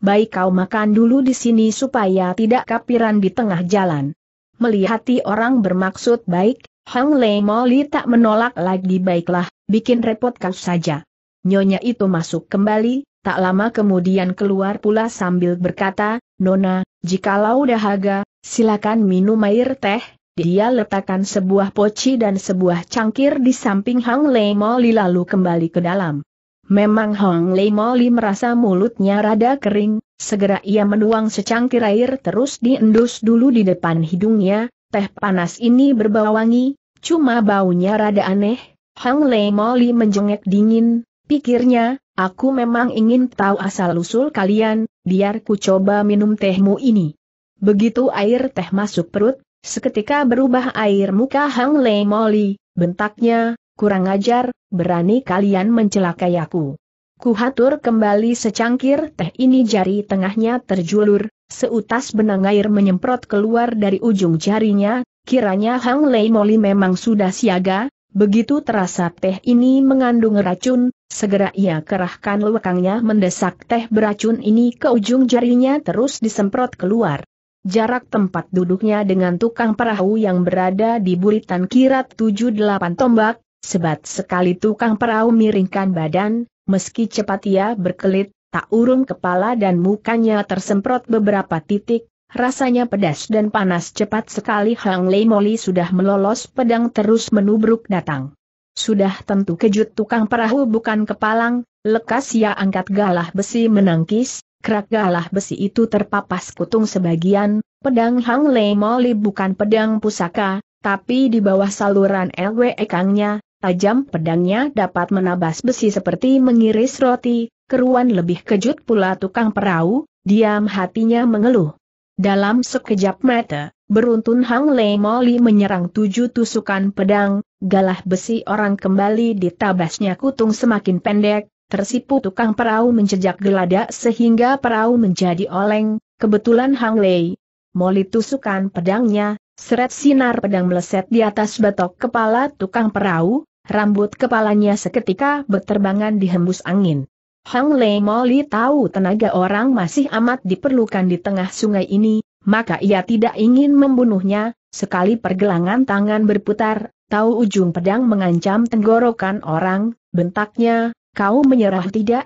Baik kau makan dulu di sini supaya tidak kapiran di tengah jalan. Melihati orang bermaksud baik, Hang Lei Moli tak menolak lagi baiklah, bikin repot kau saja. Nyonya itu masuk kembali, tak lama kemudian keluar pula sambil berkata, Nona, jikalau dahaga, Silakan minum air teh, dia letakkan sebuah poci dan sebuah cangkir di samping Hang Lei Moli lalu kembali ke dalam. Memang Hang Lei Moli merasa mulutnya rada kering, segera ia menuang secangkir air terus diendus dulu di depan hidungnya, teh panas ini berbau wangi, cuma baunya rada aneh. Hang Lei Moli menjengek dingin, pikirnya, aku memang ingin tahu asal-usul kalian, biar ku coba minum tehmu ini. Begitu air teh masuk perut, seketika berubah air muka Hang Lei Moli, bentaknya, kurang ajar, berani kalian mencelakai aku. Kuhatur kembali secangkir teh ini jari tengahnya terjulur, seutas benang air menyemprot keluar dari ujung jarinya, kiranya Hang Lei Moli memang sudah siaga, begitu terasa teh ini mengandung racun, segera ia kerahkan lekangnya mendesak teh beracun ini ke ujung jarinya terus disemprot keluar. Jarak tempat duduknya dengan tukang perahu yang berada di buritan kira 7-8 tombak, sebat sekali tukang perahu miringkan badan, meski cepat ia berkelit, tak urung kepala dan mukanya tersemprot beberapa titik, rasanya pedas dan panas cepat sekali Hang Lei Moli sudah melolos pedang terus menubruk datang. Sudah tentu kejut tukang perahu bukan kepalang, lekas ia angkat galah besi menangkis, Kerak galah besi itu terpapas kutung sebagian, pedang Hang Le Moli bukan pedang pusaka, tapi di bawah saluran LW Ekangnya, tajam pedangnya dapat menabas besi seperti mengiris roti, keruan lebih kejut pula tukang perahu, diam hatinya mengeluh. Dalam sekejap mata, beruntun Hang Le Moli menyerang tujuh tusukan pedang, galah besi orang kembali ditabasnya kutung semakin pendek, Tersipu tukang perahu menjejak geladak sehingga perahu menjadi oleng, kebetulan Hang Lei. Moli tusukan pedangnya, seret sinar pedang meleset di atas batok kepala tukang perahu, rambut kepalanya seketika berterbangan dihembus angin. Hang Lei Moli tahu tenaga orang masih amat diperlukan di tengah sungai ini, maka ia tidak ingin membunuhnya, sekali pergelangan tangan berputar, tahu ujung pedang mengancam tenggorokan orang, bentaknya, Kau menyerah tidak?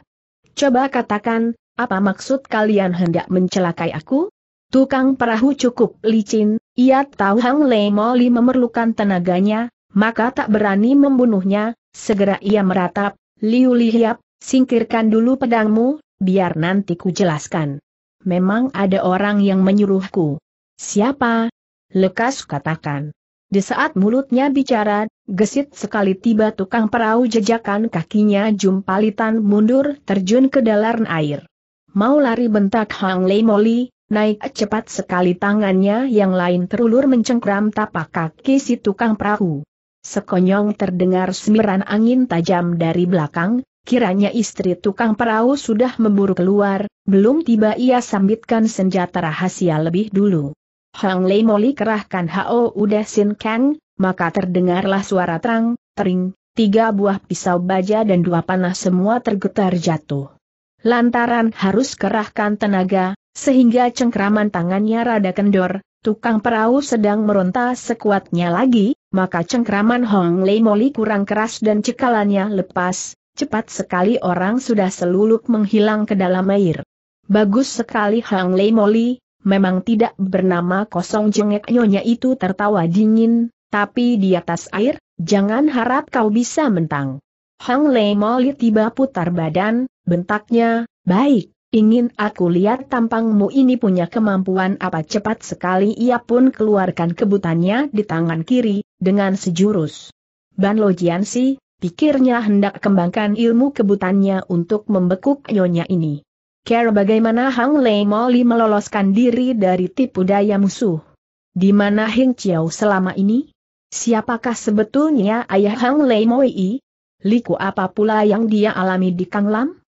Coba katakan, apa maksud kalian hendak mencelakai aku? Tukang perahu cukup licin, ia tahu Hang Lei Moli memerlukan tenaganya, maka tak berani membunuhnya, segera ia meratap, Liu Lihiap, singkirkan dulu pedangmu, biar nanti ku jelaskan. Memang ada orang yang menyuruhku. Siapa? Lekas katakan. Di saat mulutnya bicara, gesit sekali tiba tukang perahu jejakan kakinya jumpalitan mundur terjun ke dalam air. Mau lari bentak Hang Lei Moli, naik cepat sekali tangannya yang lain terulur mencengkram tapak kaki si tukang perahu. Sekonyong terdengar semiran angin tajam dari belakang, kiranya istri tukang perahu sudah memburu keluar, belum tiba ia sambitkan senjata rahasia lebih dulu. Hang Lei Moli kerahkan Hao udah Sin Kang, maka terdengarlah suara terang, tering, tiga buah pisau baja dan dua panah semua tergetar jatuh. Lantaran harus kerahkan tenaga, sehingga cengkraman tangannya rada kendor, tukang perahu sedang meronta sekuatnya lagi, maka cengkraman Hong Lei Moli kurang keras dan cekalannya lepas, cepat sekali orang sudah seluluk menghilang ke dalam air. Bagus sekali Hong Lei Moli, memang tidak bernama kosong jengek nyonya itu tertawa dingin, tapi di atas air, jangan harap kau bisa mentang. Hang Lei Moli tiba putar badan, bentaknya, baik, ingin aku lihat tampangmu ini punya kemampuan apa cepat sekali ia pun keluarkan kebutannya di tangan kiri, dengan sejurus. Ban Lo Jiansi, pikirnya hendak kembangkan ilmu kebutannya untuk membekuk nyonya ini. Care bagaimana Hang Lei Moli meloloskan diri dari tipu daya musuh. Di mana Heng Chiao selama ini? Siapakah sebetulnya ayah Hang Lei Moi? Liku apa pula yang dia alami di Kang Lam?